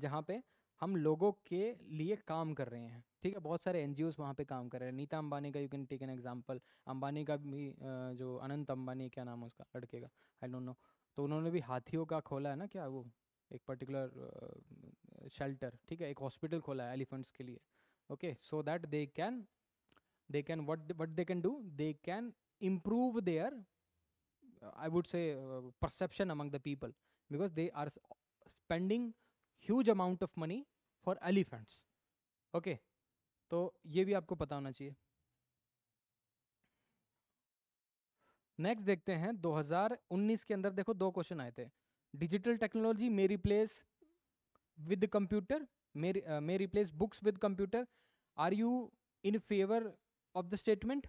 जहाँ पे हम लोगों के लिए काम कर रहे हैं ठीक है बहुत सारे एन जी वहाँ पे काम कर रहे हैं नीता अंबानी का you can take an example Ambani का भी जो अनंत अंबानी क्या नाम है उसका लड़के का आई डोंट नो तो उन्होंने भी हाथियों का खोला है ना क्या वो एक पर्टिकुलर शेल्टर ठीक है एक हॉस्पिटल खोला है एलिफेंट्स के लिए okay so that they can they can what what they can do they can improve their uh, i would say uh, perception among the people because they are spending huge amount of money for elephants okay तो ये भी आपको पता होना चाहिए next देखते हैं 2019 के अंदर देखो दो क्वेश्चन आए थे digital technology may replace with computer may replace books with computer are you in favour of the statement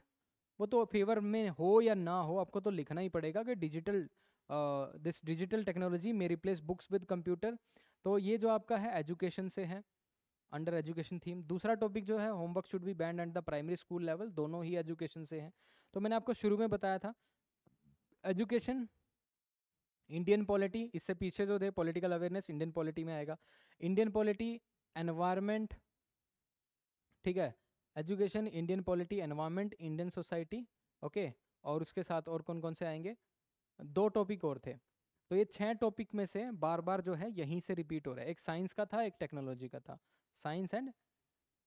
वो तो फेवर में हो या ना हो आपको तो लिखना ही पड़ेगा कि digital this digital technology may replace books with computer तो ये जो आपका है एजुकेशन से है अंडर एजुकेशन थीम दूसरा टॉपिक जो है homework should be banned at the primary school level दोनों ही एजुकेशन से हैं तो मैंने आपको शुरू में बताया था एजुकेशन इंडियन पॉलिटी इससे पीछे जो थे पॉलिटिकल अवेयरनेस इंडियन पॉलिटी में आएगा इंडियन पॉलिटी एनवायरमेंट ठीक है education Indian polity environment Indian society okay और उसके साथ और कौन कौन से आएंगे दो टॉपिक और थे तो ये छह टॉपिक में से बार बार जो है यहीं से रिपीट हो रहा है एक साइंस का था एक टेक्नोलॉजी का था साइंस एंड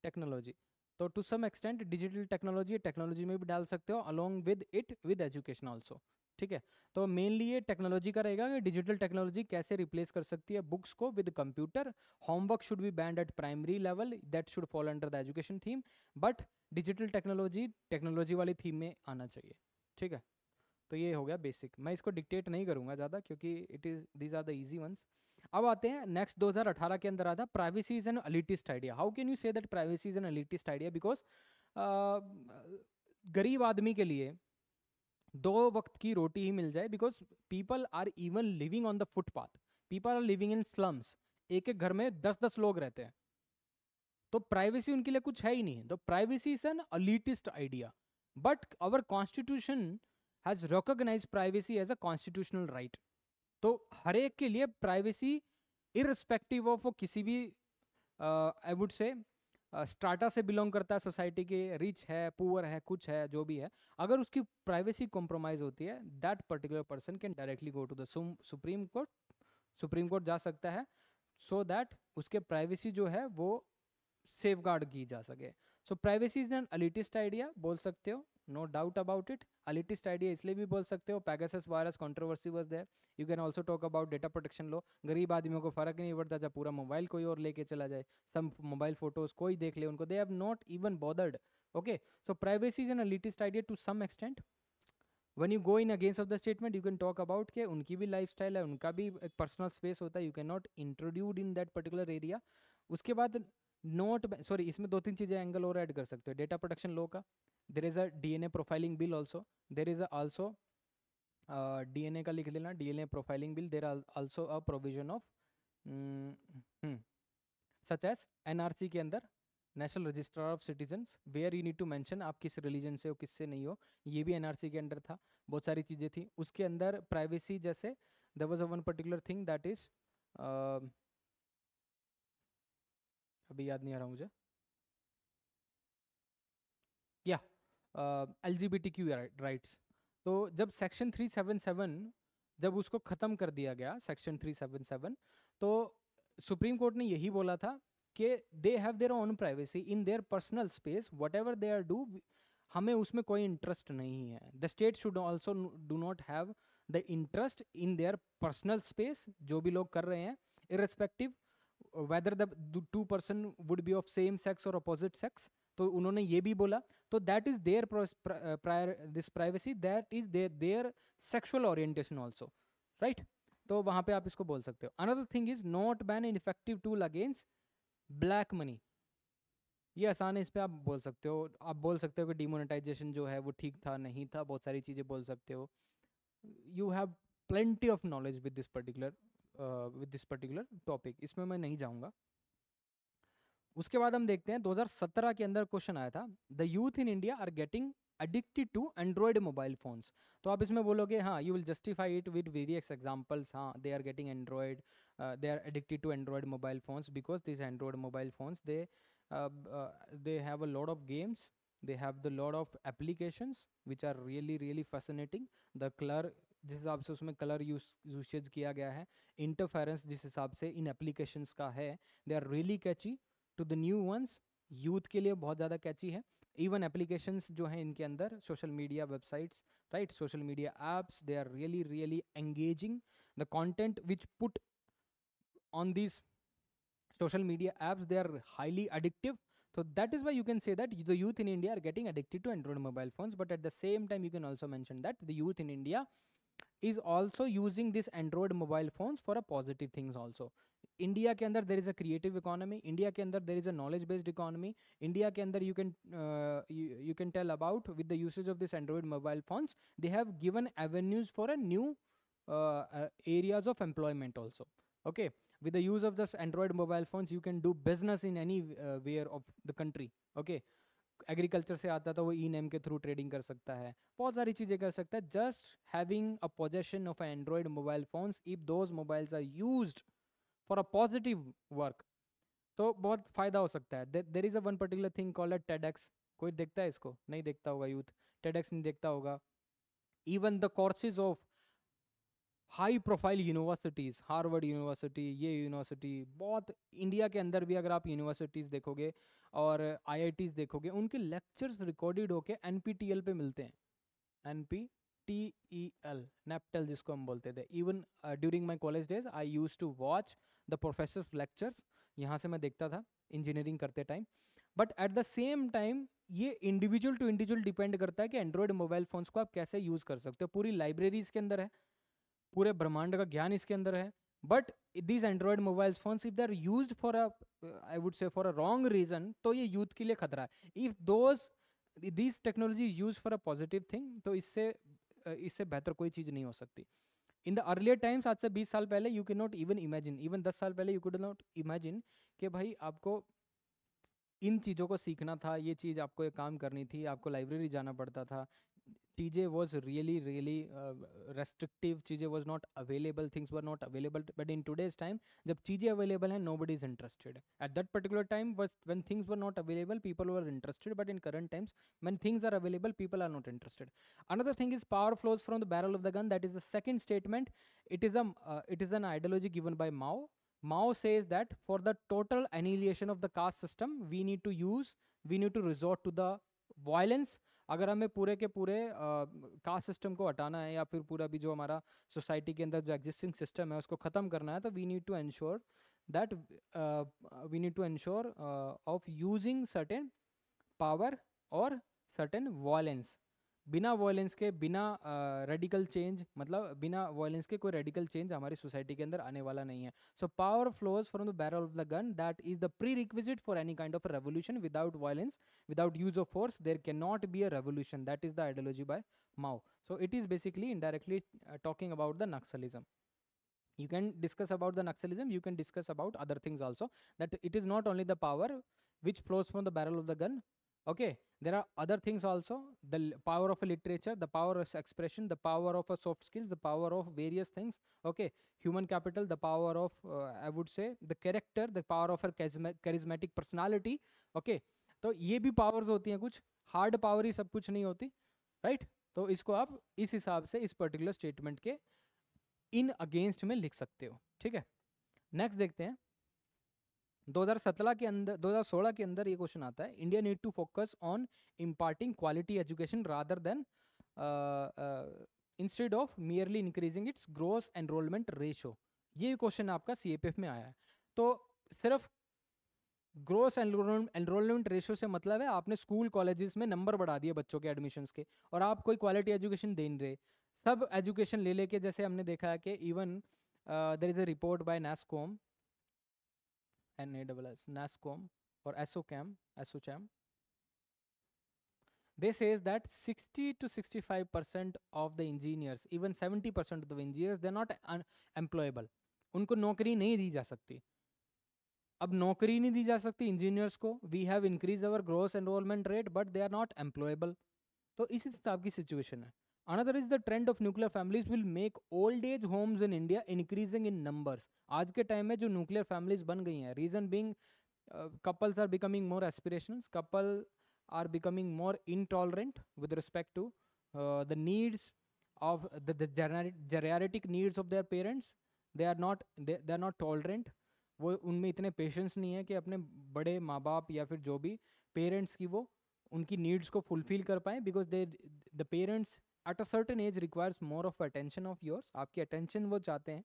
टेक्नोलॉजी तो to some extent digital technology technology में भी डाल सकते हो along with it with education also ठीक है तो मेनली ये टेक्नोलॉजी का रहेगा कि डिजिटल टेक्नोलॉजी कैसे रिप्लेस कर सकती है बुक्स को with computer homework should be banned at primary level that should fall under the education theme but digital technology technology वाली थीम में आना चाहिए ठीक है तो ये हो गया बेसिक मैं इसको डिक्टेट नहीं करूंगा ज़्यादा क्योंकि it is these are the easy ones अब आते हैं नेक्स्ट 2018 के अंदर आता privacy is an elitist idea how can you say that privacy is an elitist idea because गरीब आदमी के लिए दो वक्त की रोटी ही मिल जाए because people are even living on the footpath people are living in slums एक एक घर में दस दस लोग रहते हैं तो प्राइवेसी उनके लिए कुछ है ही नहीं तो privacy is an elitist idea but our constitution has recognize privacy as a constitutional right तो हर एक के लिए प्राइवेसी इरिस्पेक्टिव ऑफ वो किसी भी आई वुड से स्ट्राटा से बिलोंग करता है सोसाइटी के रिच है पुअर है कुछ है जो भी है अगर उसकी प्राइवेसी कॉम्प्रोमाइज होती है that particular person can directly go to the Supreme Court Supreme Court जा सकता है सो so दैट उसके प्राइवेसी जो है वो सेफ गार्ड की जा सके so privacy is an elitist idea बोल सकते हो no doubt about it elitist idea इसलिए भी बोल सकते हो Pegasus virus controversy was there you can also talk about data protection law गरीब आदमियों को फर्क नहीं पड़ता जब पूरा मोबाइल कोई और लेके चला जाए सब मोबाइल फोटोज कोई देख ले उनको they have not even bothered okay so privacy is an elitist idea to some extent when you go in against of the statement you can talk about के उनकी भी lifestyle है उनका भी एक पर्सनल स्पेस होता है you can not introduced in that particular area उसके बाद नोट सॉरी इसमें दो तीन चीज़ें एंगल और ऐड कर सकते हो डेटा प्रोटेक्शन लो का there is a DNA profiling bill also there is also DNA का लिख देना DNA profiling bill there also a provision of such as NRC के अंदर National Register of Citizens where you need to mention आप किस religion से हो किससे नहीं हो ये भी एनआरसी के अंडर था बहुत सारी चीज़ें थी उसके अंदर प्राइवेसी जैसे the was a one particular thing that is अभी याद नहीं आ रहा मुझे L G B T Q rights तो जब सेक्शन 377 जब उसको ख़त्म कर दिया गया सेक्शन 377 तो सुप्रीम कोर्ट ने यही बोला था कि they have their own privacy in their personal space whatever they are do हमें उसमें कोई इंटरेस्ट नहीं है the state should also do not have the interest in their personal space जो भी लोग कर रहे हैं irrespective whether the two person would be of same sex और अपोजिट सेक्स तो उन्होंने ये भी बोला तो that is their prior this privacy that is there there sexual orientation also right तो वहाँ पे आप इसको बोल सकते हो another thing is not ban in effective tool against black money ये आसान है इस पर आप बोल सकते हो आप बोल सकते हो कि डिमोनेटाइजेशन जो है वो ठीक था नहीं था बहुत सारी चीज़ें बोल सकते हो you have plenty of knowledge with this particular with this particular topic इसमें मैं नहीं जाऊँगा उसके बाद हम देखते हैं 2017 के अंदर क्वेश्चन आया था the youth in India are getting addicted to Android mobile phones तो आप इसमें बोलोगे हाँ you will justify it with various examples हाँ they are getting Android they are addicted to Android mobile phones because this Android mobile phones they they have a lot of games they have the lot of applications which are really really fascinating the colour जिस हिसाब से उसमें colour use usage किया गया है interference जिस हिसाब से इन एप्लीकेशंस का है they are really catchy to the new ones youth के लिए बहुत ज़्यादा कैची है इवन एप्लीकेशंस जो हैं इनके अंदर social media websites right social media apps they are really really engaging the content which put on this social media apps they are highly addictive so that is why you can say that the youth in India are getting addicted to Android mobile phones but at the same time you can also mention that the youth in India is also using this Android mobile phone for a positive things also India के अंदर there is a creative economy India के अंदर there is a knowledge based economy India के अंदर you can you can tell about with the usage of this Android mobile phones they have given avenues for a new areas of employment also okay with the use of this android mobile phones you can do business in any uh, where of the country okay agriculture से आता था वो e NAM के through trading कर सकता है बहुत सारी चीज़ें कर सकता है just having a possession of Android mobile phones if those mobiles are used for a positive work तो बहुत फ़ायदा हो सकता है there is a one particular thing call at TEDx कोई देखता है इसको नहीं देखता होगा यूथ टेडेक्स नहीं देखता होगा even the courses of high profile universities Harvard University ये यूनिवर्सिटी बहुत इंडिया के अंदर भी अगर आप यूनिवर्सिटीज़ देखोगे और आईआईटीज़ देखोगे उनके लेक्चर्स रिकॉर्डेड होके एन पे मिलते हैं N P T E L NPTEL जिसको हम बोलते थे even during my college days I use to watch the professor lectures यहाँ से मैं देखता था इंजीनियरिंग करते time but at the same time ये इंडिविजुअल टू इंडिविजुअल डिपेंड करता है कि एंड्रॉयड मोबाइल फ़ोन्स को आप कैसे यूज़ कर सकते हो पूरी लाइब्रेरी इसके अंदर है पूरे ब्रह्मांड का ज्ञान इसके अंदर है but these Android mobile phones if they are use for a I would say for a wrong reason तो ये यूथ के लिए खतरा है if those these technology use for a positive thing तो इससे इससे बेहतर कोई चीज़ नहीं हो सकती इन द अर्लियर टाइम्स आज से बीस साल पहले you can not even imagine even दस साल पहले यू कैन नॉट इमेजिन कि भाई आपको इन चीज़ों को सीखना था ये चीज़ आपको एक काम करनी थी आपको लाइब्रेरी जाना पड़ता था TJ was really, really uh, restrictive. TJ was not available. Things were not available. But in today's time, जब TJ available and nobody is interested. At that particular time, was when things were not available, people were interested. But in current times, when things are available, people are not interested. Another thing is power flows from the barrel of the gun. That is the second statement. It is a uh, it is an ideology given by Mao. Mao says that for the total annihilation of the caste system, we need to use we need to resort to the violence अगर हमें पूरे के पूरे caste system को हटाना है या फिर पूरा भी जो हमारा सोसाइटी के अंदर जो एग्जिस्टिंग सिस्टम है उसको ख़त्म करना है तो we need to ensure that we need to ensure of using certain power और सर्टेन वॉलेंस बिना वॉयलेंस के बिना रेडिकल चेंज मतलब बिना वॉयलेंस के कोई रेडिकल चेंज हमारी सोसाइटी के अंदर आने वाला नहीं है so power flows from the barrel of the gun that is the prerequisite for any kind of revolution without violence without use of force there can not be a revolution that is the ideology by Mao so it is basically indirectly talking about the naxalism you can discuss about the naxalism you can discuss about other things also that it is not only the power which flows from the barrel of the gun okay there are other things also the power of a literature the power of expression the power of a soft skills the power of various things okay human capital the power of uh, i would say the character the power of her charismatic personality okay तो ये भी powers होती हैं कुछ hard power ही सब कुछ नहीं होती राइट right? तो इसको आप इस हिसाब से इस पर्टिकुलर स्टेटमेंट के इन अगेंस्ट में लिख सकते हो ठीक है नेक्स्ट देखते हैं 2017 के अंदर 2016 के अंदर ये क्वेश्चन आता है India need to focus on imparting quality education rather than instead of merely increasing its gross enrolment ratio ये क्वेश्चन आपका सी में आया है तो सिर्फ ग्रोस एनरोलमेंट रेशो से मतलब है आपने स्कूल कॉलेजेस में नंबर बढ़ा दिए बच्चों के एडमिशन्स के और आप कोई क्वालिटी एजुकेशन दे नहीं रहे सब एजुकेशन ले लेके जैसे हमने देखा है कि even there is a report by NASSCOM N A double S NASSCOM और ASSOCHAM ASSOCHAM they says that sixty two sixty five percent of the engineers even seventy percent of the engineers they not employable उनको नौकरी नहीं दी जा सकती अब नौकरी नहीं दी जा सकती इंजीनियर्स को we have increase our gross enrolment rate but they are not employable तो इसी हिसाब की सिचुएशन है another is the trend of nuclear families will make old age homes in India increasing in numbers आज के time में जो nuclear families बन गई हैं reason being couples are becoming more aspiration couple are becoming more intolerant with respect to the needs of the geriatric needs of their parents they are not they are not tolerant वो उनमें इतने patience नहीं है कि अपने बड़े माँ बाप या फिर जो भी पेरेंट्स की वो उनकी नीड्स को फुलफिल कर पाएँ because they the parents at a certain age requires more of attention of yours आपकी अटेंशन वो चाहते हैं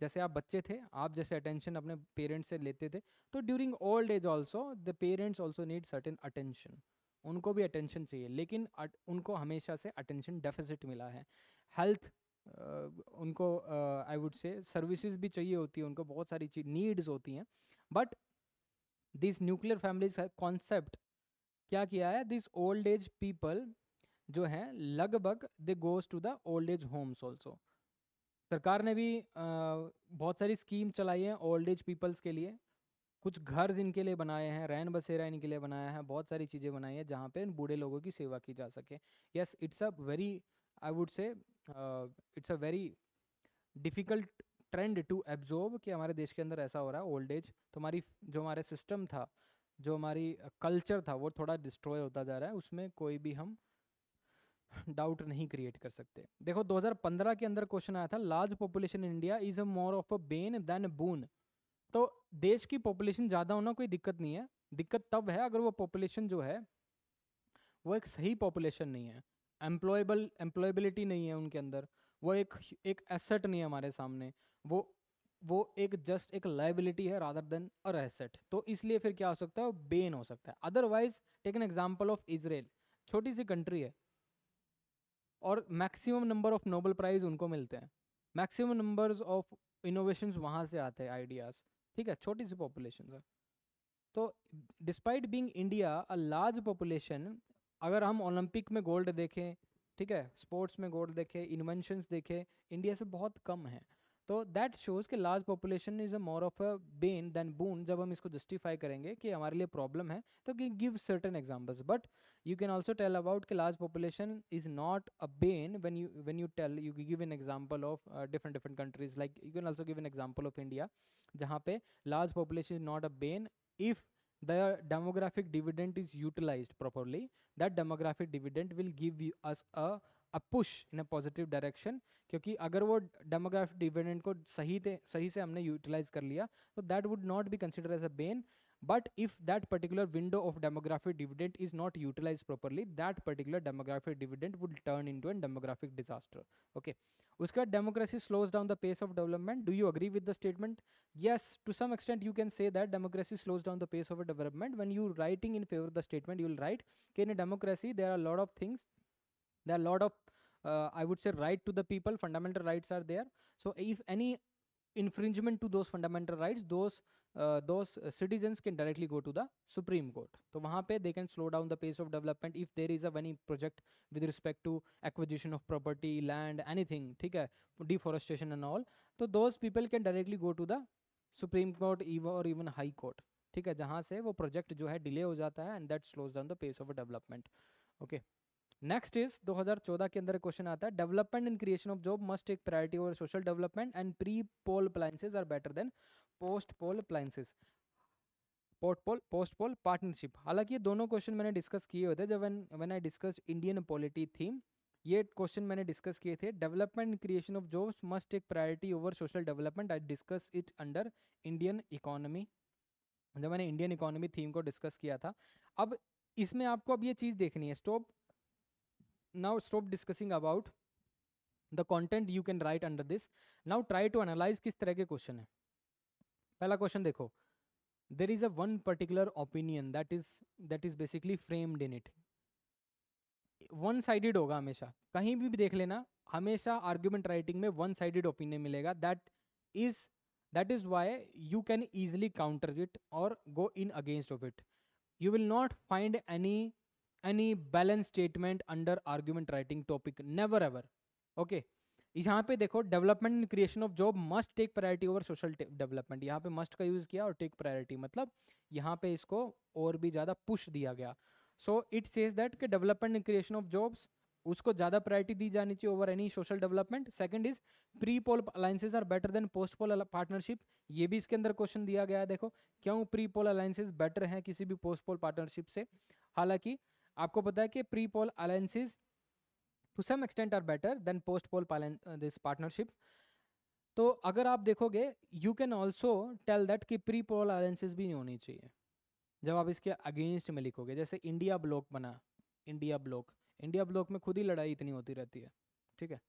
जैसे आप बच्चे थे आप जैसे अटेंशन अपने पेरेंट्स से लेते थे तो during old age also the parents also need certain attention उनको भी अटेंशन चाहिए लेकिन उनको हमेशा से अटेंशन डेफिसिट मिला है हेल्थ Uh, उनको आई वुड से सर्विसेज भी चाहिए होती है उनको बहुत सारी चीज नीड्स होती हैं but this nuclear families concept क्या किया है दिस ओल्ड एज पीपल जो हैं लगभग they goes to the old age homes also सरकार ने भी बहुत सारी स्कीम चलाई है ओल्ड एज पीपल्स के लिए कुछ घर इनके लिए बनाए हैं रैन बसेरा इनके लिए बनाया है बहुत सारी चीज़ें बनाई है जहाँ पे बूढ़े लोगों की सेवा की जा सके yes it's a very I would say it's a very difficult trend to absorb कि हमारे देश के अंदर ऐसा हो रहा है ओल्ड एज तो हमारी जो हमारे सिस्टम था जो हमारी कल्चर था वो थोड़ा डिस्ट्रॉय होता जा रहा है उसमें कोई भी हम डाउट नहीं क्रिएट कर सकते देखो 2015 के अंदर क्वेश्चन आया था large population India is a more of a bane than boon तो देश की पॉपुलेशन ज़्यादा होना कोई दिक्कत नहीं है दिक्कत तब है अगर वो पॉपुलेशन जो है वो एक सही पॉपुलेशन नहीं है एम्प्लॉयबल एम्प्लॉयबिलिटी नहीं है उनके अंदर वो एक एक एसेट नहीं है हमारे सामने वो वो एक जस्ट एक लाइबिलिटी है रादर देन अर एसेट तो इसलिए फिर क्या हो सकता है बेन हो सकता है otherwise take an example of Israel छोटी सी कंट्री है और maximum number of Nobel prize उनको मिलते हैं मैक्सिमम नंबर्स ऑफ इनोवेशन वहाँ से आते हैं आइडियाज़ ठीक है छोटी सी पॉपुलेशन है तो despite being India a large population अगर हम ओलंपिक में गोल्ड देखें ठीक है स्पोर्ट्स में गोल्ड देखें इन्वेंशंस देखें इंडिया से बहुत कम है तो दैट शोज कि large population is a more of a bane than boon जब हम इसको जस्टिफाई करेंगे कि हमारे लिए प्रॉब्लम है तो give certain examples but you can also tell about कि large population is not a bane when you when you tell you give an example of different different countries like you can also give an example of India जहाँ पे large population is not a bane if the demographic dividend is utilized properly that demographic dividend will give us a a push in a positive direction क्योंकि अगर वो demographic dividend को सही थे सही से हमने यूटिलाइज कर लिया तो that would not be consider as a bane but if that particular window of demographic dividend is not utilize properly that particular demographic dividend would turn in to an demographic disaster okay उसके बाद democracy slows down the pace of development do you agree with the statement yes to some extent you can say that democracy slows down the pace of development when you writing in favour the statement you will write कि in democracy there are lot of things there are a lot of uh, i would say right to the people fundamental rights are there so if any infringement to those fundamental rights those uh, those citizens can directly go to the supreme court so wahan pe they can slow down the pace of development if there is a any project with respect to acquisition of property land anything theek hai deforestation and all so those people can directly go to the supreme court even or even high court ठीक है जहाँ से वो project जो है delay हो जाता है and that slows down the pace of development okay next is 2014 के अंदर क्वेश्चन आता है development and creation of job must take priority over social development and pre poll appliances are better than post poll appliances port poll post poll partnership हालांकि ये दोनों question मैंने discuss किए होते जब when I discuss Indian polity theme ये question मैंने discuss किए थे development creation of jobs must take priority over social development I discuss it under Indian economy जब मैंने इंडियन इकोनॉमी थीम को डिस्कस किया था अब इसमें आपको अब ये चीज़ देखनी है stop now stop discussing about the content you can write under this now try to analyze किस तरह के क्वेश्चन है पहला क्वेश्चन देखो there is a one particular opinion that is that is basically framed in it one sided होगा हमेशा कहीं भी, भी देख लेना हमेशा आर्ग्यूमेंट राइटिंग में वन साइडेड ओपिनियन मिलेगा that is that is why you can easily counter it और गो in against of it you will not find any any balance statement under argument writing topic never ever okay यहाँ पे देखो development and creation of job must take priority over social development यहाँ पे must का use किया और take priority मतलब यहाँ पे इसको और भी ज़्यादा पुश दिया गया सो इट सेज दैट के development and creation of jobs उसको ज़्यादा प्रायोरिटी दी जानी चाहिए over any social development second is pre poll alliances are better than post poll partnership ये भी इसके अंदर क्वेश्चन दिया गया है देखो क्यों प्री पोल अलायसेज बेटर है किसी भी पोस्ट पोल पार्टनरशिप से हालांकि आपको पता है कि pre poll alliances to some extent are better than post poll this partnership तो अगर आप देखोगे you can also tell that कि प्री पोल अलायंसेज भी नहीं होनी चाहिए जब आप इसके अगेंस्ट में लिखोगे जैसे इंडिया ब्लॉक बना इंडिया ब्लॉक इंडिया ब्लॉक में खुद ही लड़ाई इतनी होती रहती है ठीक है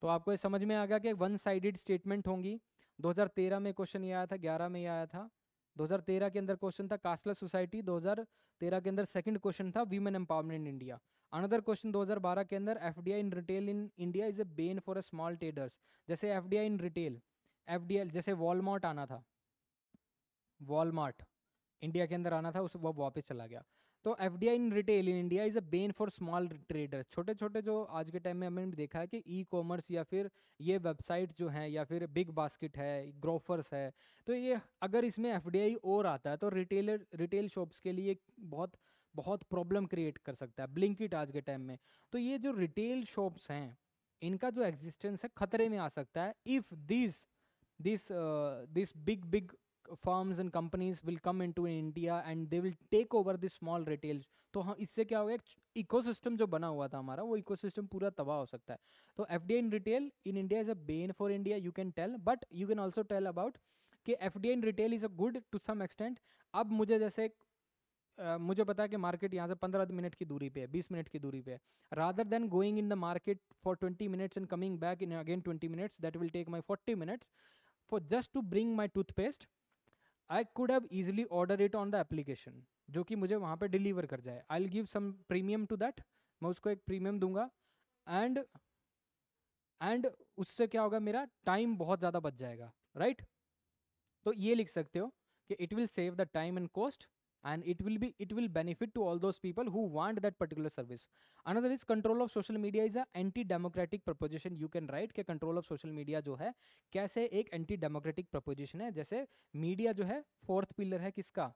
तो आपको ये समझ में आ गया कि वन साइडेड स्टेटमेंट होंगी 2013 में क्वेश्चन ये आया था 11 में ये आया था 2013 के अंदर क्वेश्चन था कास्टलेस सोसाइटी तेरह के अंदर सेकंड क्वेश्चन था women empowerment India another question 2012 के अंदर F in retail in India is a bane for a small traders जैसे एफ इन रिटेल एफ जैसे वॉलमार्ट आना था वॉलमार्ट इंडिया के अंदर आना था उस वो वापस चला गया तो F D I in retail in India is a bane for small trader छोटे छोटे जो आज के टाइम में हमने देखा है कि ई कॉमर्स या फिर ये वेबसाइट जो है या फिर बिग बास्केट है ग्रोफर्स है तो ये अगर इसमें एफ डी आई और आता है तो रिटेलर रिटेल शॉप्स के लिए बहुत बहुत प्रॉब्लम क्रिएट कर सकता है ब्लिंकिट आज के टाइम में तो ये जो रिटेल शॉप्स हैं इनका जो एग्जिस्टेंस है खतरे में आ सकता है if this this this big big firms and companies will come in to India and they will take over the small retail तो हाँ इससे क्या होगा इकोसिस्टम जो बना हुआ था हमारा वो इकोसिस्टम पूरा तबाह हो सकता है तो F D in retail in India is a bane for India you can tell but you can also tell about कि F D in retail is a good to some extent अब मुझे जैसे Uh, मुझे पता है कि market यहाँ से पंद्रह मिनट की दूरी पे है बीस मिनट की दूरी पे है rather than going in the market for twenty minutes and coming back in again twenty minutes that will take my forty minutes for just to bring my toothpaste I could have easily order it on the application जो कि मुझे वहाँ पर deliver कर जाए I give some premium to that मैं उसको एक प्रीमियम दूंगा एंड एंड उससे क्या होगा मेरा टाइम बहुत ज़्यादा बच जाएगा राइट right? तो ये लिख सकते हो कि it will save the time and cost and it will be it will benefit to all those people who want that particular service another is control of social media is a anti democratic proposition you can write के control of social media जो है कैसे एक anti democratic proposition है जैसे media जो fourth pillar है किसका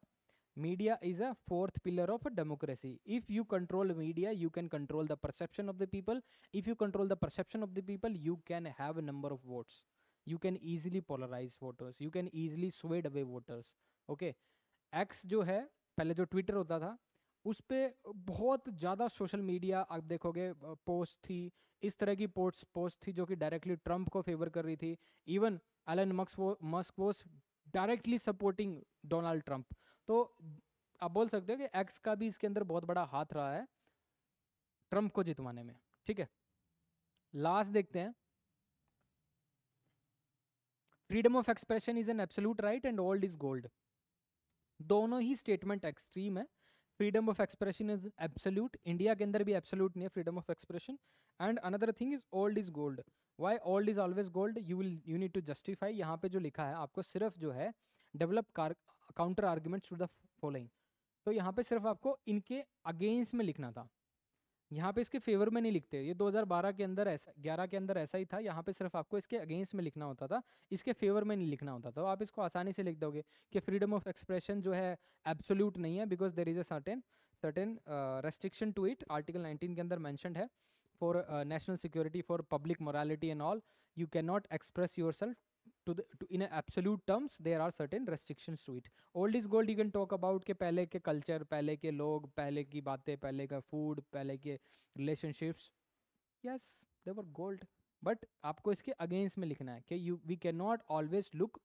media is a fourth pillar of a democracy if you control media you can control the perception of the people if you control the perception of the people you can have a number of votes you can easily polarize voters you can easily sway away voters okay x पहले जो Twitter होता था उस पर बहुत ज़्यादा social media आप देखोगे पोस्ट थी इस तरह की पोस्ट पोस्ट थी जो कि डायरेक्टली ट्रंप को फेवर कर रही थी इवन एलन मक्स वो Musk was directly supporting Donald Trump तो आप बोल सकते हो कि एक्स का भी इसके अंदर बहुत बड़ा हाथ रहा है ट्रंप को जितवाने में ठीक है लास्ट देखते हैं freedom of expression is an absolute right and old is gold दोनों ही स्टेटमेंट एक्सट्रीम है freedom of expression is absolute India के अंदर भी एब्सोल्यूट नहीं है freedom of expression and another thing is old is gold why old is always gold you will you need to justify यहाँ पे जो लिखा है आपको सिर्फ जो है develop counter arguments to the following तो यहाँ पे सिर्फ आपको इनके अगेंस्ट में लिखना था यहाँ पे इसके फेवर में नहीं लिखते ये 2012 के अंदर ऐसा 11 के अंदर ऐसा ही था यहाँ पे सिर्फ आपको इसके अगेंस्ट में लिखना होता था इसके फेवर में नहीं लिखना होता था तो आप इसको आसानी से लिख दोगे कि फ्रीडम ऑफ एक्सप्रेशन जो है एब्सोल्यूट नहीं है because there is a certain certain restriction to it article nineteen के अंदर मैंशनड है for national security for public morality and all you can not express yourself to the to, in absolute terms there are certain restrictions to it old is gold you can talk about के पहले के culture पहले के लोग पहले की बातें पहले का food पहले के relationships yes they were gold but आपको इसके against में लिखना है कि you we cannot always look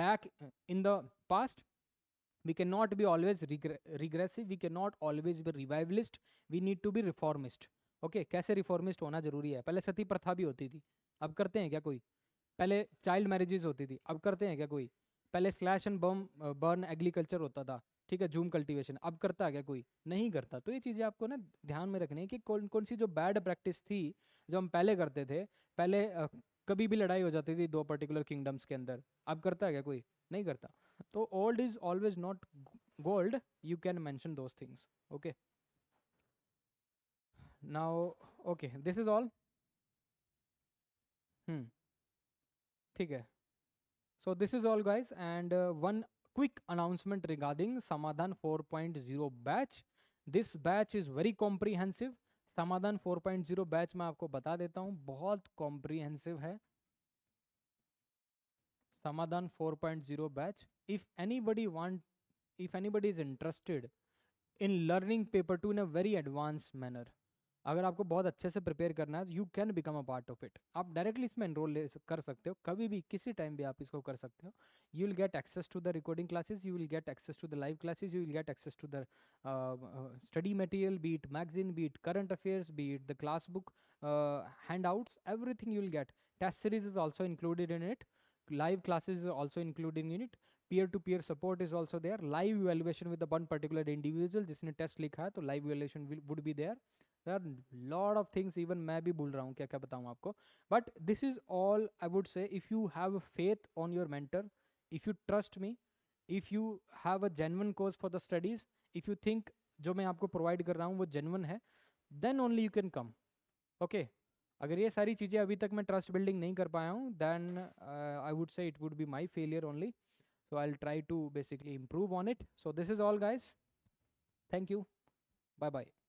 back in the past we cannot be always regre regressive we cannot always be revivalist we need to be reformist okay okay, कैसे reformist होना जरूरी है पहले सती प्रथा भी होती थी अब करते हैं क्या कोई पहले चाइल्ड मैरिजेज होती थी अब करते हैं क्या कोई पहले slash and bum burn agriculture होता था ठीक है जूम कल्टीवेशन अब करता है क्या कोई नहीं करता तो ये चीज़ें आपको ना ध्यान में रखनी है कि कौन कौन सी जो बैड प्रैक्टिस थी जो हम पहले करते थे पहले कभी भी लड़ाई हो जाती थी दो पर्टिकुलर किंगडम्स के अंदर अब करता है क्या कोई नहीं करता तो old is always not gold you can mention those things okay now okay this is all hmm ठीक है so this is all guys and one quick announcement regarding Samadhan four point zero batch this batch is very comprehensive Samadhan four point zero batch मैं आपको बता देता हूं बहुत comprehensive है Samadhan four point zero batch if anybody want if anybody is interested in learning paper two in a very advance manner अगर आपको बहुत अच्छे से प्रिपेयर करना है तो you can become a part of it आप डायरेक्टली इसमें एनरोल ले कर सकते हो कभी भी किसी टाइम भी आप इसको कर सकते हो you will get access to the recording classes you will get access to the live classes you will get access to the study material be it magazine be it current affairs be it the class book handouts everything you will get test series is also included in it live classes is uh, uh, uh, also included in it peer to peer support is also there live evaluation with the one particular individual जिसने test लिखा है तो live evaluation will, would be there यार lot of things even मैं भी बोल रहा हूँ क्या क्या बताऊँ आपको but this is all I would say if you have faith on your mentor if you trust me if you have a genuine course for the studies if you think जो मैं आपको प्रोवाइड कर रहा हूँ वो genuine है then only you can come okay अगर ये सारी चीज़ें अभी तक मैं ट्रस्ट बिल्डिंग नहीं कर पाया हूँ then I would say it would be my failure only so I try to basically improve on it so this is all guys thank you bye bye